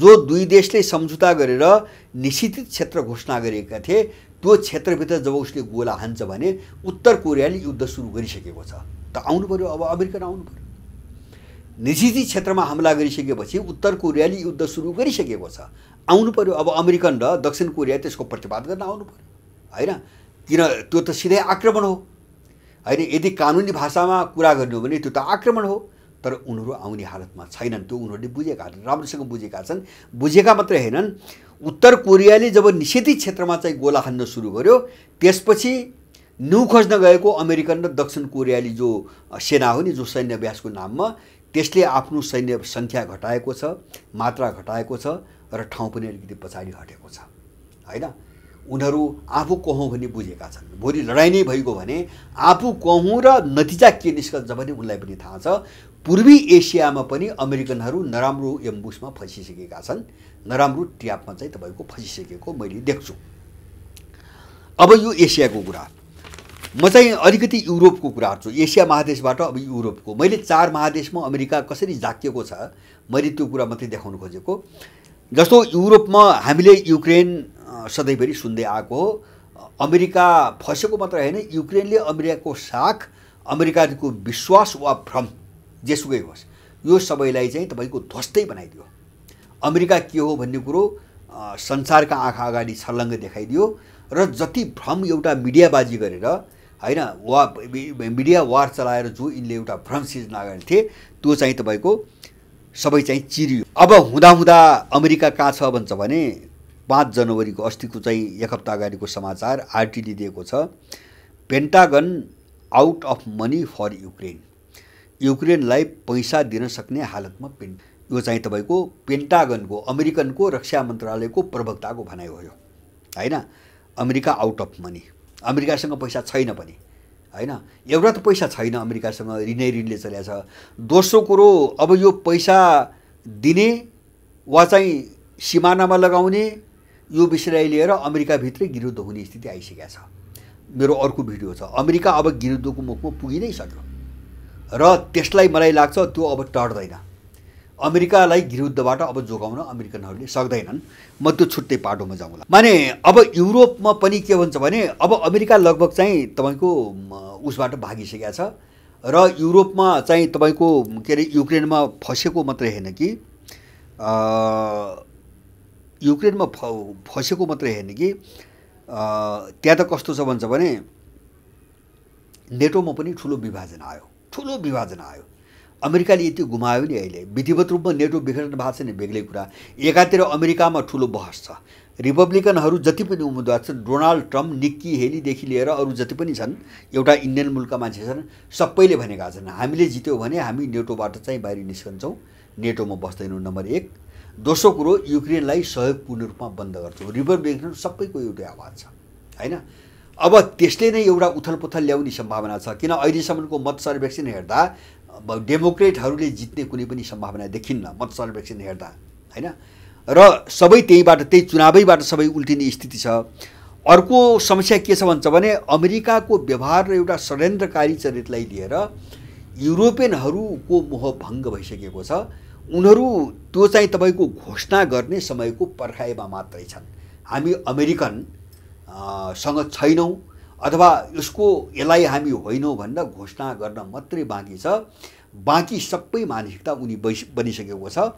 Speaker 1: जो दुई देशले सम्झौता गरेर निषेधित क्षेत्र घोषणा गरेका थिए त्यो क्षेत्रभित्र जब उसले गोला हान्छ भने उत्तर कोरियाले युद्ध सुरु गरिसकेको छ त आउनु पऱ्यो अब अमेरिकन आउनु पऱ्यो निषेधित क्षेत्रमा हमला गरिसकेपछि उत्तर कोरियाले युद्ध सुरु गरिसकेको छ आउनु पऱ्यो अब अमेरिकन र दक्षिण कोरिया त्यसको प्रतिवाद गर्न आउनु पऱ्यो होइन किन त्यो त सिधै आक्रमण हो होइन यदि कानुनी भाषामा कुरा गर्नु भने त्यो त आक्रमण हो तर उनीहरू आउने हालतमा छैनन् त्यो उनीहरूले बुझेका छन् राम्रोसँग बुझेका छन् बुझेका मात्रै होइनन् उत्तर कोरियाले जब निषेधित क्षेत्रमा चाहिँ गोला हान्न सुरु गर्यो त्यसपछि न्यु खोज्न गएको अमेरिकन र दक्षिण कोरियाली जो सेना हो नि जो सैन्य अभ्यासको नाममा त्यसले आफ्नो सैन्य सङ्ख्या घटाएको छ मात्रा घटाएको छ र ठाउँ पनि अलिकति पछाडि हटेको छ होइन उनीहरू आफू कहौँ भने बुझेका छन् भोलि लडाइँ नै भइगयो भने आफू कहुँ र नतिजा के निस्कन्छ भने उनलाई पनि थाहा छ पूर्वी एसियामा पनि अमेरिकनहरू नराम्रो एम्बुसमा फँसिसकेका छन् नराम्रो ट्यापमा चाहिँ तपाईँको फँसिसकेको मैले देख्छु अब यो एसियाको कुरा म चाहिँ अलिकति युरोपको कुरा गर्छु एसिया महादेशबाट अब युरोपको मैले चार महादेशमा अमेरिका कसरी जाकिएको छ मैले त्यो कुरा मात्रै देखाउनु खोजेको जस्तो युरोपमा हामीले युक्रेन सधैँभरि सुन्दै आएको हो अमेरिका फसेको मात्र होइन युक्रेनले अमेरिकाको साख अमेरिकाको विश्वास वा भ्रम जेसुकै होस् यो सबैलाई चाहिँ तपाईँको ध्वस्तै बनाइदियो अमेरिका के हो भन्ने कुरो संसारका आँखा अगाडि छर्लङ्ग देखाइदियो र जति भ्रम एउटा मिडियाबाजी गरेर होइन वा मिडिया वार चलाएर जो यिनले एउटा भ्रम सिर्जना गरेको थिए त्यो चाहिँ तपाईँको सबै चाहिँ चिरियो अब हुँदाहुँदा अमेरिका कहाँ छ भन्छ भने पाँच जनवरीको अस्तिको चाहिँ एक हप्ता अगाडिको समाचार आरटिडी दिएको छ Pentagon out of money for Ukraine युक्रेनलाई पैसा दिन सक्ने हालतमा पेन् यो चाहिँ तपाईँको पेन्टागनको अमेरिकनको रक्षा मन्त्रालयको प्रवक्ताको भनाइ हो यो होइन अमेरिका आउट अफ मनी अमेरिकासँग पैसा छैन पनि होइन एउटा त पैसा छैन अमेरिकासँग ऋणै ऋणले चलेको छ दोस्रो कुरो अब यो पैसा दिने वा चाहिँ सिमानामा लगाउने यो विषयलाई लिएर अमेरिकाभित्रै गिरुद्ध हुने स्थिति आइसकेको छ मेरो अर्को भिडियो छ अमेरिका अब गिरुद्धको मुखमा पुगिनै सक्यो र त्यसलाई मलाई लाग्छ त्यो अब टर्दैन अमेरिकालाई गिरुद्धबाट अब जोगाउन अमेरिकनहरूले सक्दैनन् म त्यो छुट्टै पाटोमा जाउँला माने अब युरोपमा पनि के भन्छ भने अब अमेरिका लगभग चाहिँ तपाईँको उसबाट भागिसकेका छ र युरोपमा चाहिँ तपाईँको के अरे युक्रेनमा फसेको मात्रै होइन कि युक्रेनमा फ फसेको मात्रै हेर्ने कि त्यहाँ त कस्तो छ भन्छ भने नेटोमा पनि ठुलो विभाजन आयो ठुलो विभाजन आयो अमेरिकाले यति गुमायो नि अहिले विधिवत रूपमा नेटो विघटन भएको छ नि बेग्लै कुरा एकातिर अमेरिकामा ठुलो बहस छ रिपब्लिकनहरू जति पनि उम्मेदवार छन् डोनाल्ड ट्रम्प निक्की हेलीदेखि लिएर अरू जति पनि छन् एउटा इन्डियन मुल्कका मान्छे छन् सबैले भनेका छन् हामीले जित्यौँ भने हामी नेटोबाट चाहिँ बाहिर निस्कन्छौँ नेटोमा बस्दैनौँ नम्बर एक दोस्रो कुरो युक्रेनलाई सहयोग पूर्ण रूपमा बन्द गर्छौँ रिभर बेग्रेन सबैको एउटै आवाज छ होइन अब त्यसले नै एउटा उथलपुथल ल्याउने सम्भावना छ किन अहिलेसम्मको मत सर्वेक्षण हेर्दा डेमोक्रेटहरूले जित्ने कुनै पनि सम्भावना देखिन्न मत सर्वेक्षण हेर्दा होइन र सबै त्यहीबाट त्यही चुनावैबाट सबै उल्टिने स्थिति छ अर्को समस्या के छ भन्छ भने अमेरिकाको व्यवहार र एउटा षड्यन्त्रकारी चरित्रलाई लिएर युरोपियनहरूको मोह भङ्ग भइसकेको छ उनीहरू त्यो चाहिँ तपाईँको घोषणा गर्ने समयको पर्खाइमा मात्रै छन् हामी अमेरिकन सँग छैनौँ अथवा यसको यसलाई हामी होइनौँ भनेर घोषणा गर्न मात्रै बाँकी छ बाँकी सबै मानसिकता उनी बनिसकेको छ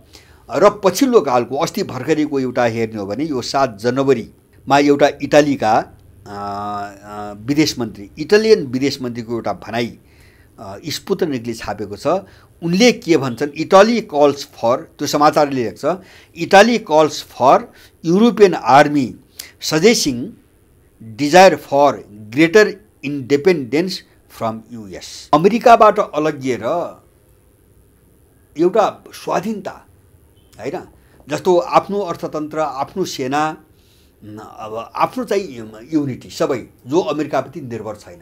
Speaker 1: र पछिल्लो कालको अस्ति भर्खरैको एउटा हेर्ने हो भने यो सात जनवरीमा एउटा इटालीका विदेश मन्त्री इटालियन विदेश मन्त्रीको एउटा भनाइ स्पुतनिकले छापेको छ उनले के भन्छन् इटली कल्स फर त्यो समाचारले लेख्छ Italy calls for European army सजेसिङ desire for greater independence from US अमेरिकाबाट अलगिएर एउटा स्वाधीनता होइन जस्तो आफ्नो अर्थतन्त्र आफ्नो सेना अब आफ्नो चाहिँ युनिटी सबै जो अमेरिकाप्रति निर्भर छैन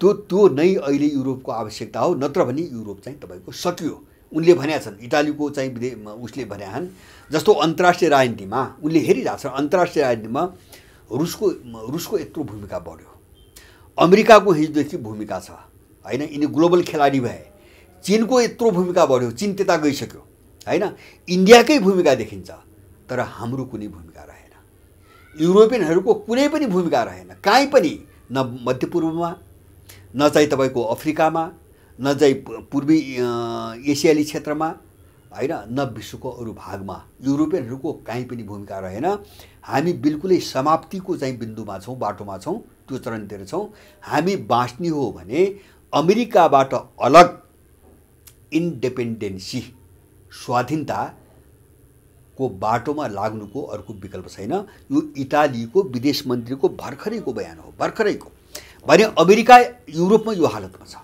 Speaker 1: त्यो त्यो नै अहिले युरोपको आवश्यकता हो नत्र भने युरोप चाहिँ तपाईँको सकियो उनले भन्या छन् इटालीको चाहिँ विदे उसले भनेका छन् जस्तो अन्तर्राष्ट्रिय राजनीतिमा उनले हेरिरहेको छ अन्तर्राष्ट्रिय राजनीतिमा रुसको रुसको यत्रो भूमिका बढ्यो अमेरिकाको हिजोदेखि भूमिका छ होइन यिनी ग्लोबल खेलाडी भए चिनको यत्रो भूमिका बढ्यो चिन त्यता गइसक्यो होइन इन्डियाकै भूमिका देखिन्छ तर हाम्रो कुनै भूमिका रहेन युरोपियनहरूको कुनै पनि भूमिका रहेन काहीँ पनि न मध्यपूर्वमा न चाहिँ तपाईँको अफ्रिकामा न चाहिँ पूर्वी एसियाली क्षेत्रमा होइन न विश्वको अरू भागमा युरोपियनहरूको काहीँ पनि भूमिका रहेन हामी बिल्कुलै समाप्तिको चाहिँ बिन्दुमा छौँ बाटोमा छौँ त्यो चरणतिर छौँ हामी बाँच्ने हो भने अमेरिकाबाट अलग इन्डिपेन्डेन्सी को बाटोमा लाग्नुको अर्को विकल्प छैन यो इटालीको विदेश मन्त्रीको भर्खरैको बयान हो भर्खरैको भने अमेरिका युरोपमा यो हालतमा छ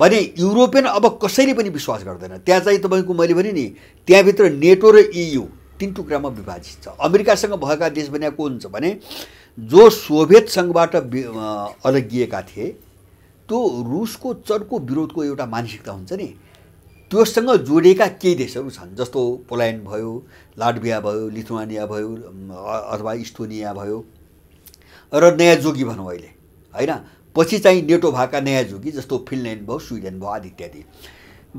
Speaker 1: भने युरोपियन अब कसैले पनि विश्वास गर्दैन त्यहाँ चाहिँ तपाईँको मैले भने नि त्यहाँभित्र नेटो र इयु तिन टुक्रामा विभाजित छ अमेरिकासँग भएका देश भने को हुन्छ भने जो सोभियत सङ्घबाट अलगिएका थिए त्यो रुसको चर्को विरोधको एउटा मानसिकता हुन्छ नि त्योसँग जोडिएका केही देशहरू छन् जस्तो पोल्यान्ड भयो लाटभिया भयो लिथुवानिया भयो अथवा इस्टोनिया भयो र नयाँ जोगी भनौँ अहिले होइन पछि चाहिँ नेटो भएका नयाँ जुगी जस्तो फिनल्यान्ड भयो स्विडेन भयो आदि इत्यादि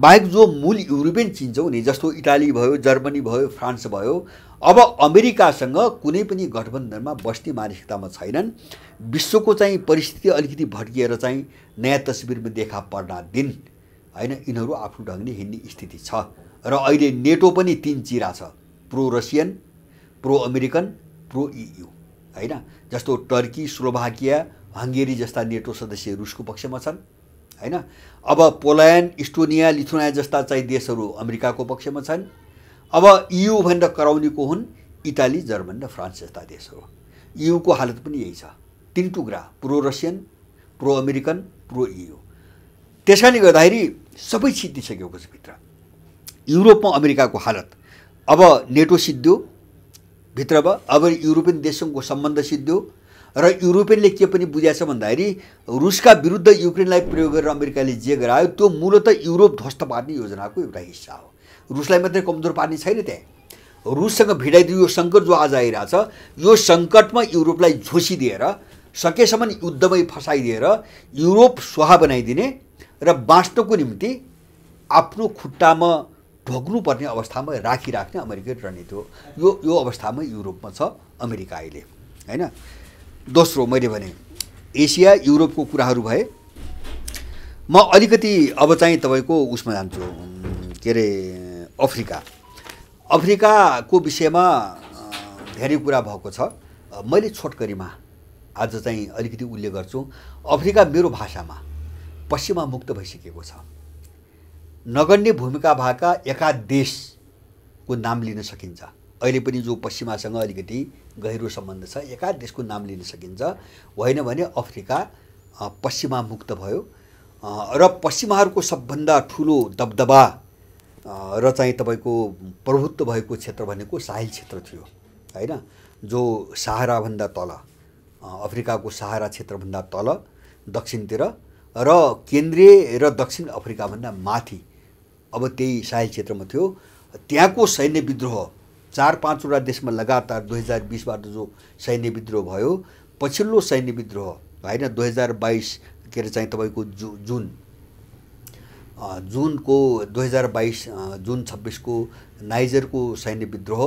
Speaker 1: बाहेक जो मूल युरोपियन चिन छौँ नि जस्तो इटाली भयो जर्मनी भयो फ्रान्स भयो अब अमेरिकासँग कुनै पनि गठबन्धनमा बस्ने मानसिकतामा छैनन् विश्वको चाहिँ परिस्थिति अलिकति भड्किएर चाहिँ नयाँ तस्बिरमा देखा पर्ना दिन होइन यिनीहरू आफ्नो ढङ्गले हिँड्ने स्थिति छ र अहिले नेटो पनि तिन चिरा छ pro Russian pro American pro EU होइन जस्तो टर्की स्लोभाकिया हङ्गेरी जस्ता नेटो सदस्य रुसको पक्षमा छन् होइन अब पोल्यान्ड इस्टोनिया लिथुनिया जस्ता चाहिँ देशहरू अमेरिकाको पक्षमा छन् अब यु भनेर कराउनेको हुन् इटाली जर्मन र फ्रान्स जस्ता देशहरू युको हालत पनि यही छ तिन टुक्रा pro Russian pro American pro EU त्यस कारणले गर्दाखेरि सबै सिद्धिसकेको छ भित्र युरोपमा अमेरिकाको हालत अब नेटो सिद्धियो भित्र अब युरोपियन देशसँगको सम्बन्ध सिद्धियो र युरोपियनले के पनि बुझाएछ भन्दाखेरि रुसका विरुद्ध युक्रेनलाई प्रयोग गरेर अमेरिकाले जे गरायो त्यो मूलत युरोप ध्वस्त पार्ने योजनाको एउटा हिस्सा हो रुसलाई मात्रै कमजोर पार्ने छैन त्यहाँ रुससँग भिडाइदियो यो सङ्कट जो आज आइरहेछ यो सङ्कटमा युरोपलाई झोसिदिएर सकेसम्म युद्धमै फसाइदिएर युरोप स्वाहा बनाइदिने र बाँच्नको निम्ति आफ्नो खुट्टामा ढोग्नुपर्ने अवस्थामा राखिराख्ने अमेरिकी रणनीति हो यो यो अवस्थामा युरोपमा छ अमेरिका अहिले होइन दोस्रो मैले भने एसिया युरोपको कुराहरू भए म अलिकति अब चाहिँ तपाईँको उसमा जान्छु के अरे अफ्रिका अफ्रिकाको विषयमा धेरै कुरा भएको छ मैले छोटकरीमा आज चाहिँ अलिकति उल्लेख गर्छु अफ्रिका मेरो भाषामा पश्चिमा मुक्त भइसकेको छ नगण्य भूमिका भएका देशको नाम लिन सकिन्छ अहिले पनि जो पश्चिमासँग अलिकति गहिरो सम्बन्ध छ एका देशको नाम लिन सकिन्छ होइन भने अफ्रिका पश्चिमा मुक्त भयो र पश्चिमाहरूको सबभन्दा ठुलो दबदबा र चाहिँ तपाईँको प्रभुत्व भएको क्षेत्र भनेको साहिल क्षेत्र थियो होइन जो सहाराभन्दा तल अफ्रिकाको सहारा क्षेत्रभन्दा तल दक्षिणतिर र केन्द्रीय र दक्षिण अफ्रिकाभन्दा माथि अब त्यही साहिल क्षेत्रमा थियो त्यहाँको सैन्य विद्रोह चार पाँचवटा देशमा लगातार दुई हजार बिसबाट जो सैन्य विद्रोह भयो पछिल्लो सैन्य विद्रोह होइन दुई हजार बाइस के अरे चाहिँ तपाईँको जु जुन जुनको दुई हजार बाइस जुन छब्बिसको नाइजरको सैन्य विद्रोह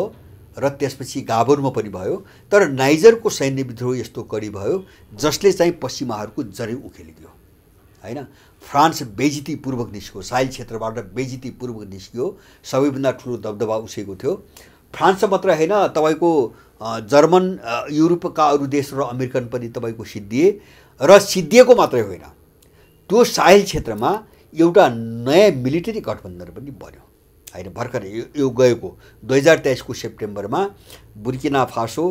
Speaker 1: र त्यसपछि गाबरमा पनि भयो तर नाइजरको सैन्य विद्रोह यस्तो कडी भयो जसले चाहिँ पश्चिमाहरूको जरै उखेलिदियो होइन फ्रान्स बेजितीपूर्वक निस्क्यो साइल क्षेत्रबाट बेजितीपूर्वक निस्कियो सबैभन्दा ठुलो दबदबा उसेको थियो फ्रान्स मात्र होइन तपाईँको जर्मन युरोपका अरू देश र अमेरिकन पनि तपाईँको सिद्धिए र सिद्धिएको मात्रै होइन त्यो साहिल क्षेत्रमा एउटा नयाँ मिलिटरी गठबन्धन पनि बन्यो होइन भर्खर यो, गएको दुई हजार तेइसको सेप्टेम्बरमा बुर्किना फासो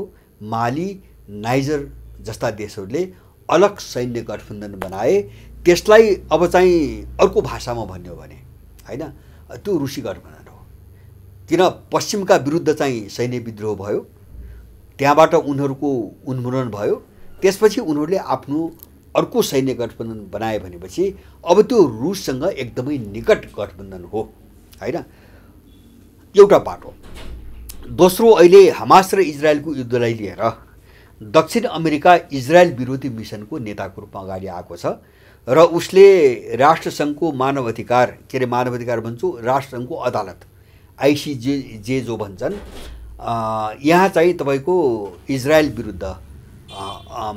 Speaker 1: माली नाइजर जस्ता देशहरूले अलग सैन्य गठबन्धन बनाए त्यसलाई अब चाहिँ अर्को भाषामा भन्यो भने होइन त्यो रुसी गठबन्धन किन पश्चिमका विरुद्ध चाहिँ सैन्य विद्रोह भयो त्यहाँबाट उनीहरूको उन्मूलन भयो त्यसपछि उनीहरूले आफ्नो अर्को सैन्य गठबन्धन बनाए भनेपछि अब त्यो रुससँग एकदमै निकट गठबन्धन हो होइन एउटा बाटो दोस्रो अहिले हमास र इजरायलको युद्धलाई लिएर दक्षिण अमेरिका इजरायल विरोधी मिसनको नेताको रूपमा अगाडि आएको छ र उसले राष्ट्रसङ्घको मानव अधिकार के अरे मानव अधिकार भन्छु राष्ट्रसङ्घको अदालत आइसिजे जे जो भन्छन् यहाँ चाहिँ तपाईँको इजरायल विरुद्ध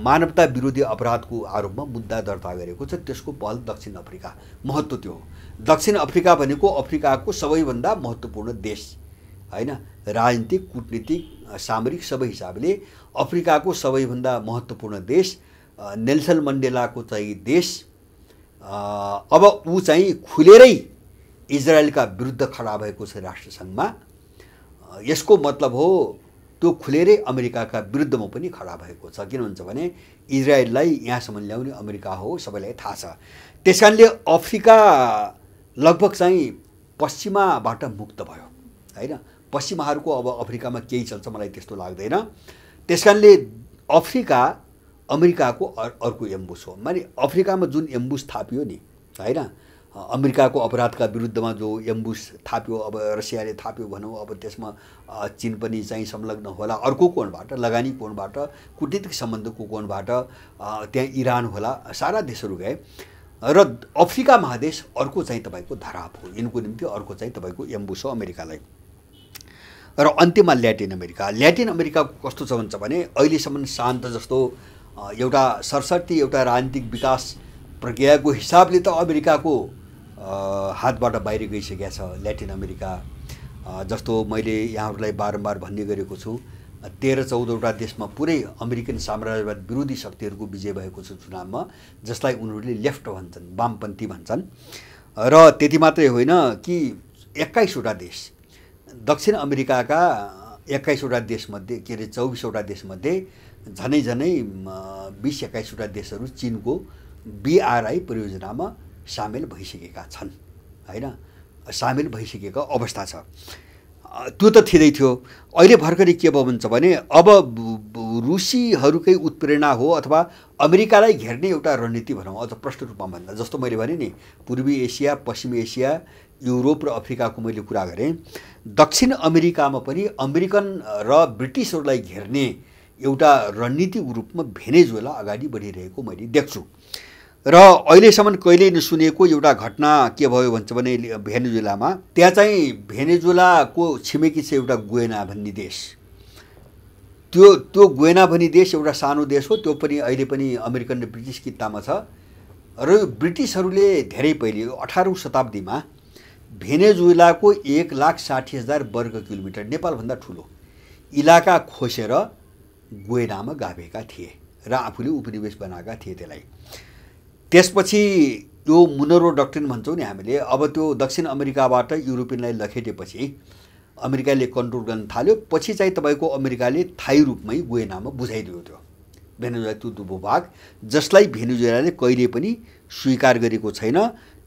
Speaker 1: मानवता विरोधी अपराधको आरोपमा मुद्दा दर्ता गरेको छ त्यसको पहल दक्षिण अफ्रिका महत्त्व त्यो हो दक्षिण अफ्रिका भनेको अफ्रिकाको सबैभन्दा महत्त्वपूर्ण देश होइन राजनीतिक कुटनीतिक सामरिक सबै हिसाबले अफ्रिकाको सबैभन्दा महत्त्वपूर्ण देश नेल्सन मण्डेलाको चाहिँ देश अब ऊ चाहिँ खुलेरै इजरायलका विरुद्ध खडा भएको छ राष्ट्रसङ्घमा यसको मतलब हो त्यो खुलेरै अमेरिकाका विरुद्धमा पनि खडा भएको छ किन हुन्छ भने इजरायललाई यहाँसम्म ल्याउने अमेरिका हो सबैलाई थाहा छ त्यस कारणले अफ्रिका लगभग चाहिँ पश्चिमाबाट मुक्त भयो होइन पश्चिमाहरूको अब अफ्रिकामा केही चल्छ मलाई त्यस्तो लाग्दैन त्यस कारणले अफ्रिका अमेरिकाको अर्को एम्बुस हो माने अफ्रिकामा जुन एम्बुस थापियो नि होइन अमेरिकाको अपराधका विरुद्धमा जो एम्बुस थाप्यो अब रसियाले थाप्यो भनौँ अब त्यसमा चिन पनि चाहिँ संलग्न होला अर्को कोणबाट लगानी कोणबाट कुटनीतिक सम्बन्धको कोणबाट त्यहाँ इरान होला सारा देशहरू गए र अफ्रिका महादेश अर्को चाहिँ तपाईँको धराप हो यिनको निम्ति अर्को चाहिँ तपाईँको एम्बुस हो अमेरिकालाई र अन्त्यमा ल्याटिन अमेरिका ल्याटिन अमेरिका कस्तो छ भन्छ भने अहिलेसम्म शान्त जस्तो एउटा सरसर्ती एउटा राजनीतिक विकास प्रक्रियाको हिसाबले त अमेरिकाको हातबाट बाहिर गइसकेका छ ल्याटिन अमेरिका जस्तो मैले यहाँहरूलाई बारम्बार भन्ने गरेको छु तेह्र चौधवटा देशमा पुरै अमेरिकन साम्राज्यवाद विरोधी शक्तिहरूको विजय भएको छ चुनावमा जसलाई उनीहरूले लेफ्ट भन्छन् वामपन्थी भन्छन् र त्यति मात्रै होइन कि एक्काइसवटा देश दक्षिण अमेरिकाका एक्काइसवटा देशमध्ये के अरे चौबिसवटा देशमध्ये झनै झनै बिस एक्काइसवटा देशहरू चिनको बिआरआई परियोजनामा सामेल भइसकेका छन् होइन सामेल भइसकेको अवस्था छ त्यो त थिँदै थियो अहिले भर्खरै के भयो भन्छ भने अब रुसीहरूकै उत्प्रेरणा हो अथवा अमेरिकालाई घेर्ने एउटा रणनीति भनौँ अझ प्रष्ट रूपमा भन्दा जस्तो मैले भने नि पूर्वी एसिया पश्चिम एसिया युरोप र अफ्रिकाको मैले कुरा गरेँ दक्षिण अमेरिकामा पनि अमेरिकन र ब्रिटिसहरूलाई घेर्ने एउटा रणनीतिको रूपमा भेनेजुएला अगाडि बढिरहेको मैले देख्छु र अहिलेसम्म कहिले नसुनेको एउटा घटना के भयो भन्छ भने भेनेजुलामा त्यहाँ चाहिँ भेनेजुलाको छिमेकी छ एउटा गुएना भन्ने देश त्यो त्यो गुएना भन्ने देश एउटा सानो देश हो त्यो पनि अहिले पनि अमेरिकन र ब्रिटिस कितामा छ र यो ब्रिटिसहरूले धेरै पहिले अठारौँ शताब्दीमा भेनेजुलाको एक लाख साठी हजार वर्ग किलोमिटर नेपालभन्दा ठुलो इलाका खोसेर गुएनामा गाभेका थिए र आफूले उपनिवेश बनाएका थिए त्यसलाई त्यसपछि यो मुनरो डक्ट्रिन भन्छौँ नि हामीले अब त्यो दक्षिण अमेरिकाबाट युरोपियनलाई लखेटेपछि अमेरिकाले कन्ट्रोल गर्न थाल्यो पछि चाहिँ तपाईँको अमेरिकाले थाई रूपमै गुएनामा बुझाइदियो त्यो भेनेजुला त्यो भूभाग जसलाई भेनेजुएलाले कहिले पनि स्वीकार गरेको छैन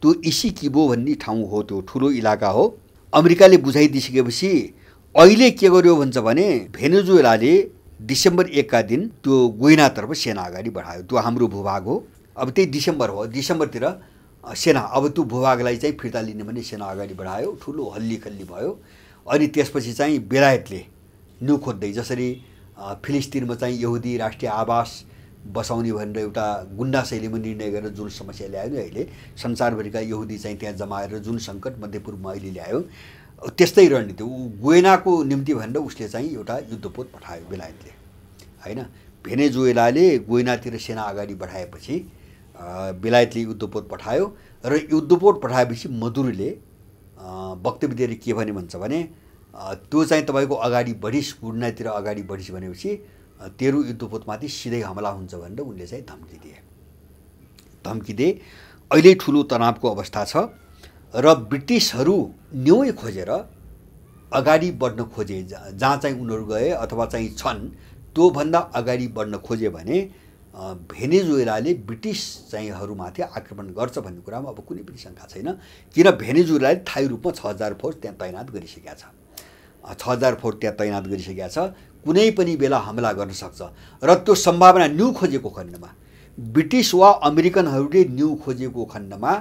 Speaker 1: त्यो किबो भन्ने ठाउँ हो त्यो ठुलो इलाका हो अमेरिकाले बुझाइदिइसकेपछि अहिले के गर्यो भन्छ भने भेनेजुएलाले डिसेम्बर एकका दिन त्यो गोइनातर्फ सेना अगाडि बढायो त्यो हाम्रो भूभाग हो अब त्यही डिसेम्बर हो डिसेम्बरतिर सेना अब त्यो भूभागलाई चाहिँ फिर्ता लिने भने सेना अगाडि बढायो ठुलो हल्ली खल्ली भयो अनि त्यसपछि चाहिँ बेलायतले न्यु खोज्दै जसरी फिलिस्तिनमा चाहिँ यहुदी राष्ट्रिय आवास बसाउने भनेर एउटा गुन्डा शैलीमा निर्णय गरेर जुन समस्या ल्यायो नि अहिले संसारभरिका यहुदी चाहिँ त्यहाँ जमाएर जुन सङ्कट मध्यपुरमा अहिले ल्यायो त्यस्तै रणनीति ऊ गोएनाको निम्ति भनेर उसले चाहिँ एउटा युद्धपोत पठायो बेलायतले होइन भेनेजुएलाले गोइनातिर सेना अगाडि बढाएपछि बेलायतले युद्धपोत पठायो र युद्धपोत पठाएपछि मधुरले दिएर के भने भन्छ भने त्यो चाहिँ तपाईँको अगाडि बढिस कुडनातिर अगाडि बढिस् भनेपछि तेरो युद्धपोतमाथि सिधै हमला हुन्छ भनेर उनले चाहिँ धम्की दिए धम्की दिए अहिले ठुलो तनावको अवस्था छ र ब्रिटिसहरू न्यौै खोजेर अगाडि बढ्न खोजे जहाँ चाहिँ उनीहरू गए अथवा चाहिँ छन् त्योभन्दा अगाडि बढ्न खोजे भने भेनेजुएलाले ब्रिटिस चाहिँहरूमाथि आक्रमण गर्छ भन्ने कुरामा अब कुनै पनि शङ्का छैन किन भेनेजुएलाले थायी रूपमा छ हजार फोर्स त्यहाँ तैनात गरिसकेका छ छ हजार फोर्स त्यहाँ तैनात गरिसकेका छ कुनै पनि बेला हमला गर्न सक्छ र त्यो सम्भावना न्यु खोजेको खण्डमा ब्रिटिस वा अमेरिकनहरूले न्यु खोजेको खण्डमा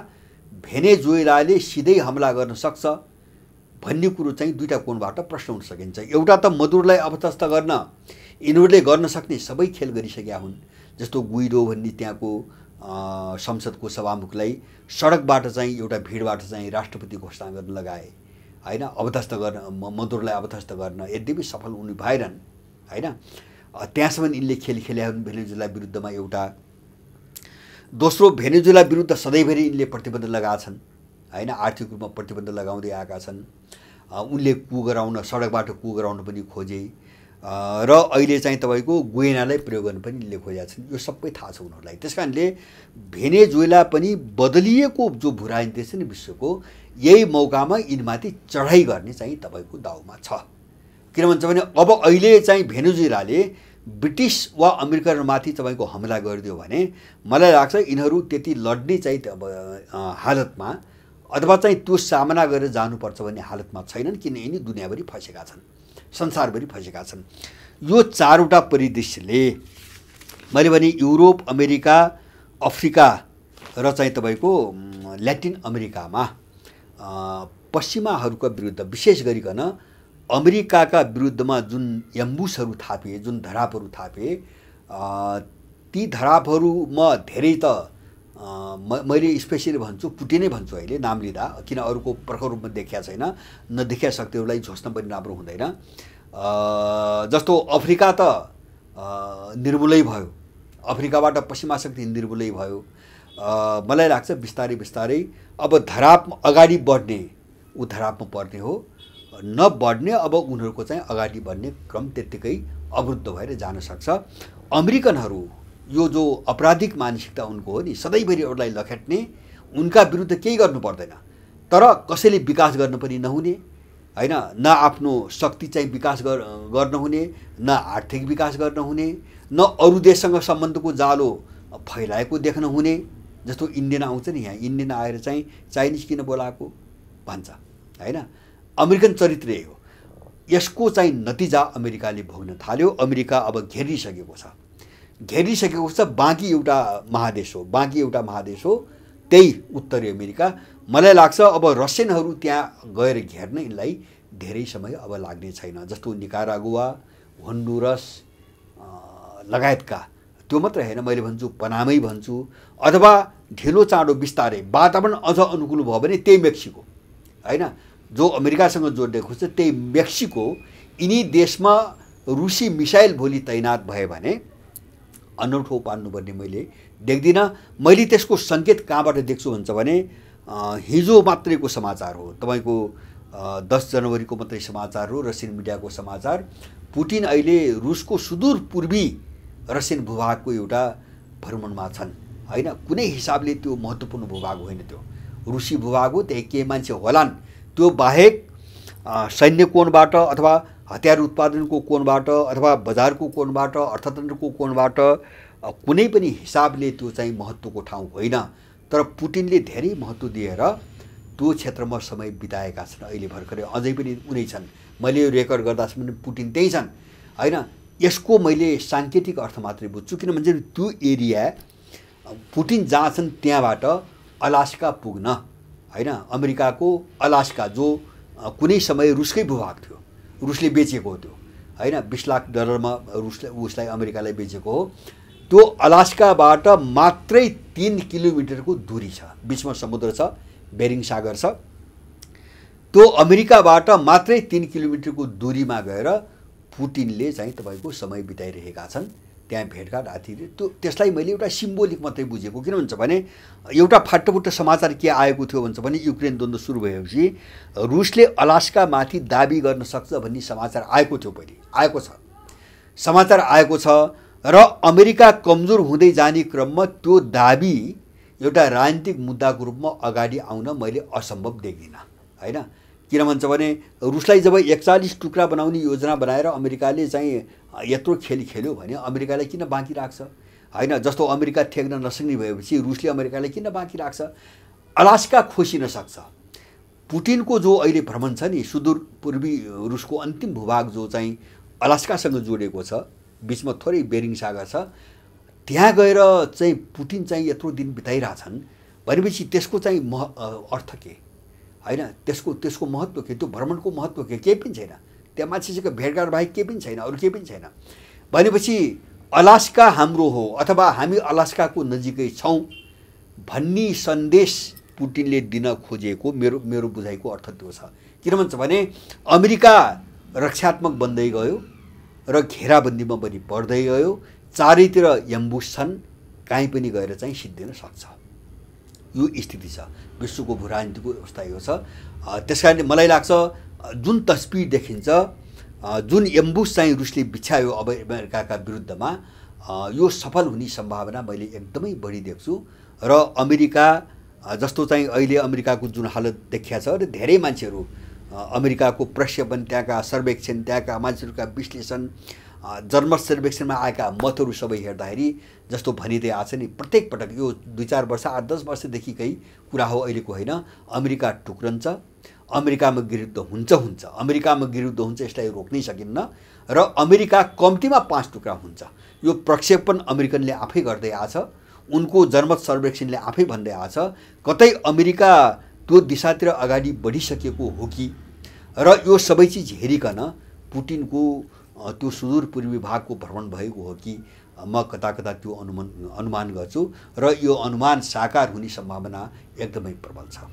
Speaker 1: भेनेजुएलाले सिधै हमला गर्न सक्छ भन्ने कुरो चाहिँ दुईवटा कोणबाट प्रश्न हुन सकिन्छ एउटा त मधुरलाई अवतस्त गर्न यिनीहरूले गर्न सक्ने सबै खेल गरिसकेका हुन् जस्तो गुइडो भन्ने त्यहाँको संसदको सभामुखलाई सडकबाट चाहिँ एउटा भिडबाट चाहिँ राष्ट्रपति घोषणा गर्न लगाए होइन अवधस्त गर्न म मधुरलाई अवधस्त गर्न यद्यपि सफल हुनु भएनन् होइन त्यहाँसम्म यिनले खेल खेले भेनेजुला विरुद्धमा एउटा दोस्रो भेनेजुला विरुद्ध सधैँभरि यिनले प्रतिबन्ध लगाएका छन् होइन आर्थिक रूपमा प्रतिबन्ध लगाउँदै आएका छन् उनले कु गराउन सडकबाट कु गराउन पनि खोजे र अहिले चाहिँ तपाईँको गुएनालाई प्रयोग गर्न पनि लिएर खोजेका छन् यो सबै थाहा छ उनीहरूलाई त्यस कारणले भेनेजुएला पनि बदलिएको जो राजनीति छ नि विश्वको यही मौकामा यिनमाथि चढाइ गर्ने चाहिँ तपाईँको दाउमा छ किन भन्छ भने अब अहिले चाहिँ भेनेजुएलाले ब्रिटिस वा अमेरिकनमाथि तपाईँको हमला गरिदियो भने मलाई लाग्छ यिनीहरू त्यति लड्ने चाहिँ अब हालतमा अथवा चाहिँ त्यो सामना गरेर जानुपर्छ भन्ने हालतमा छैनन् किन यिनी दुनियाँभरि फँसेका छन् संसारभरि फैसेका छन् यो चारवटा परिदृश्यले मैले भने युरोप अमेरिका अफ्रिका र चाहिँ तपाईँको ल्याटिन अमेरिकामा पश्चिमाहरूका विरुद्ध विशेष गरिकन अमेरिकाका विरुद्धमा जुन एम्बुसहरू थापे जुन धरापहरू थापिए ती धरापहरूमा धेरै त म मैले स्पेसियली भन्छु पुटिनै भन्छु अहिले नाम लिँदा किन अरूको प्रखर रूपमा देखिया छैन नदेखिया शक्तिहरूलाई झोस्न पनि राम्रो हुँदैन जस्तो अफ्रिका त निर्मूलै भयो अफ्रिकाबाट पश्चिमा शक्ति निर्मूलै भयो मलाई लाग्छ बिस्तारै बिस्तारै अब धराप अगाडि बढ्ने ऊ धरापमा पर्ने हो नबढ्ने अब उनीहरूको चाहिँ अगाडि बढ्ने क्रम त्यत्तिकै अवरुद्ध भएर जान सक्छ अमेरिकनहरू यो जो अपराधिक मानसिकता उनको हो नि सधैँभरि अरूलाई लखेट्ने उनका विरुद्ध केही गर्नु पर्दैन तर कसैले विकास गर्न पनि नहुने होइन न आफ्नो शक्ति चाहिँ विकास गर्न हुने न आर्थिक विकास गर्न हुने न अरू देशसँग सम्बन्धको जालो फैलाएको देख्न हुने जस्तो इन्डियन आउँछ नि यहाँ इन्डियन आएर चाहिँ चाइनिज किन बोलाएको भन्छ होइन अमेरिकन चरित्र यही हो यसको चाहिँ नतिजा अमेरिकाले भोग्न थाल्यो अमेरिका अब घेरिसकेको छ घेरिसकेको छ बाँकी एउटा महादेश हो बाँकी एउटा महादेश हो त्यही उत्तरी अमेरिका मलाई लाग्छ अब रसियनहरू त्यहाँ गएर घेर्न यिनलाई धेरै समय अब लाग्ने छैन जस्तो निकारागुवा होन्डुरस लगायतका त्यो मात्र होइन मैले भन्छु पनामै भन्छु अथवा ढिलो चाँडो बिस्तारै वातावरण अझ अनुकूल भयो भने त्यही मेक्सिको होइन जो अमेरिकासँग जोड्ने खोज्छ त्यही मेक्सिको यिनी देशमा रुसी मिसाइल भोलि तैनात भयो भने अनौठो पार्नुपर्ने मैले देख्दिनँ मैले त्यसको सङ्केत कहाँबाट देख्छु भन्छ भने हिजो मात्रैको समाचार हो तपाईँको दस जनवरीको मात्रै समाचार हो रसियन मिडियाको समाचार पुटिन अहिले रुसको सुदूर पूर्वी रसियन भूभागको एउटा भ्रमणमा छन् होइन कुनै हिसाबले त्यो महत्त्वपूर्ण भूभाग होइन त्यो रुसी भूभाग हो त्यही केही मान्छे होलान् त्यो बाहेक सैन्य कोणबाट अथवा हतियार उत्पादनको कोणबाट अथवा बजारको कोणबाट अर्थतन्त्रको कोणबाट कुनै पनि हिसाबले त्यो चाहिँ महत्त्वको ठाउँ होइन तर पुटिनले धेरै महत्त्व दिएर त्यो क्षेत्रमा समय बिताएका छन् अहिले भर्खरै अझै पनि उनी छन् मैले यो रेकर्ड गर्दासम्म पुटिन त्यही छन् होइन यसको मैले साङ्केतिक अर्थ मात्रै बुझ्छु किनभने त्यो एरिया पुटिन जहाँ छन् त्यहाँबाट अलास्का पुग्न होइन अमेरिकाको अलास्का जो कुनै समय रुसकै भूभाग थियो रुसले बेचेको हो त्यो होइन बिस लाख डलरमा रुसले उसलाई अमेरिकालाई बेचेको हो त्यो अलास्काबाट मात्रै तिन किलोमिटरको दुरी छ बिचमा समुद्र छ बेरिङ सागर छ त्यो अमेरिकाबाट मात्रै तिन किलोमिटरको दुरीमा गएर पुटिनले चाहिँ तपाईँको समय बिताइरहेका छन् त्यहाँ भेटघाट आतिथ्यो त्यो त्यसलाई मैले एउटा सिम्बोलिक मात्रै बुझेको किन भन्छ भने एउटा फाटोफुट्टो समाचार के आएको थियो भन्छ भने युक्रेन द्वन्द्व सुरु भएपछि रुसले अलास्कामाथि दाबी गर्न सक्छ भन्ने समाचार आएको थियो पहिले आएको छ समाचार आएको छ र अमेरिका कमजोर हुँदै जाने क्रममा त्यो दाबी एउटा राजनीतिक मुद्दाको रूपमा अगाडि आउन मैले असम्भव देख्दिनँ होइन किन भन्छ भने रुसलाई जब एकचालिस टुक्रा बनाउने योजना बनाएर अमेरिकाले चाहिँ यत्रो खेल खेल्यो भने अमेरिकालाई किन बाँकी राख्छ होइन जस्तो अमेरिका ठेक्न नसक्ने भएपछि रुसले अमेरिकालाई किन बाँकी राख्छ अलास्का खोसिन सक्छ पुटिनको जो अहिले भ्रमण छ नि सुदूर पूर्वी रुसको अन्तिम भूभाग जो चाहिँ अलास्कासँग जोडेको छ बिचमा थोरै बेरिङ सागर छ त्यहाँ गएर चाहिँ पुटिन चाहिँ यत्रो दिन बिताइरहेछन् भनेपछि त्यसको चाहिँ मह अर्थ के होइन त्यसको त्यसको महत्त्व के त्यो भ्रमणको महत्त्व के केही पनि छैन त्यहाँ मान्छेसँग भेटघाट बाहेक केही पनि छैन अरू केही पनि छैन भनेपछि अलास्का हाम्रो हो अथवा हामी अलास्काको नजिकै छौँ भन्ने सन्देश पुटिनले दिन खोजेको मेरो मेरो बुझाइको अर्थ त्यो छ किन भन्छ भने अमेरिका रक्षात्मक बन्दै गयो र घेराबन्दीमा पनि बढ्दै गयो चारैतिर यम्बुस छन् काहीँ पनि गएर चाहिँ सिद्धिन सक्छ यो स्थिति छ विश्वको भू राजनीतिको अवस्था यो छ त्यस कारणले मलाई लाग्छ जुन तस्बिर देखिन्छ जुन एम्बुस चाहिँ रुसले बिछ्यायो अब अमेरिकाका विरुद्धमा यो सफल हुने सम्भावना मैले एकदमै बढी देख्छु र अमेरिका जस्तो चाहिँ अहिले अमेरिकाको जुन हालत देखिया छ र धेरै मान्छेहरू अमेरिकाको प्रक्षेपण त्यहाँका सर्वेक्षण त्यहाँका मान्छेहरूका विश्लेषण जर्मल सर्वेक्षणमा आएका मतहरू सबै हेर्दाखेरि जस्तो भनिँदै आएको छ नि प्रत्येक पटक यो दुई चार वर्ष आठ दस वर्षदेखिकै कुरा हो अहिलेको होइन अमेरिका टुक्रन्छ अमेरिकामा विरुद्ध हुन्छ हुन्छ अमेरिकामा विरुद्ध हुन्छ यसलाई रोक्नै सकिन्न र अमेरिका कम्तीमा पाँच टुक्रा हुन्छ यो प्रक्षेपण अमेरिकनले आफै गर्दै आएछ उनको जनमत सर्वेक्षणले आफै भन्दै आछ कतै अमेरिका त्यो दिशातिर अगाडि बढिसकेको हो कि र यो सबै चिज हेरिकन पुटिनको त्यो सुदूर पूर्वी भागको भ्रमण भएको हो कि म कता कता त्यो अनुमान अनुमान गर्छु र यो अनुमान साकार हुने सम्भावना एकदमै प्रबल छ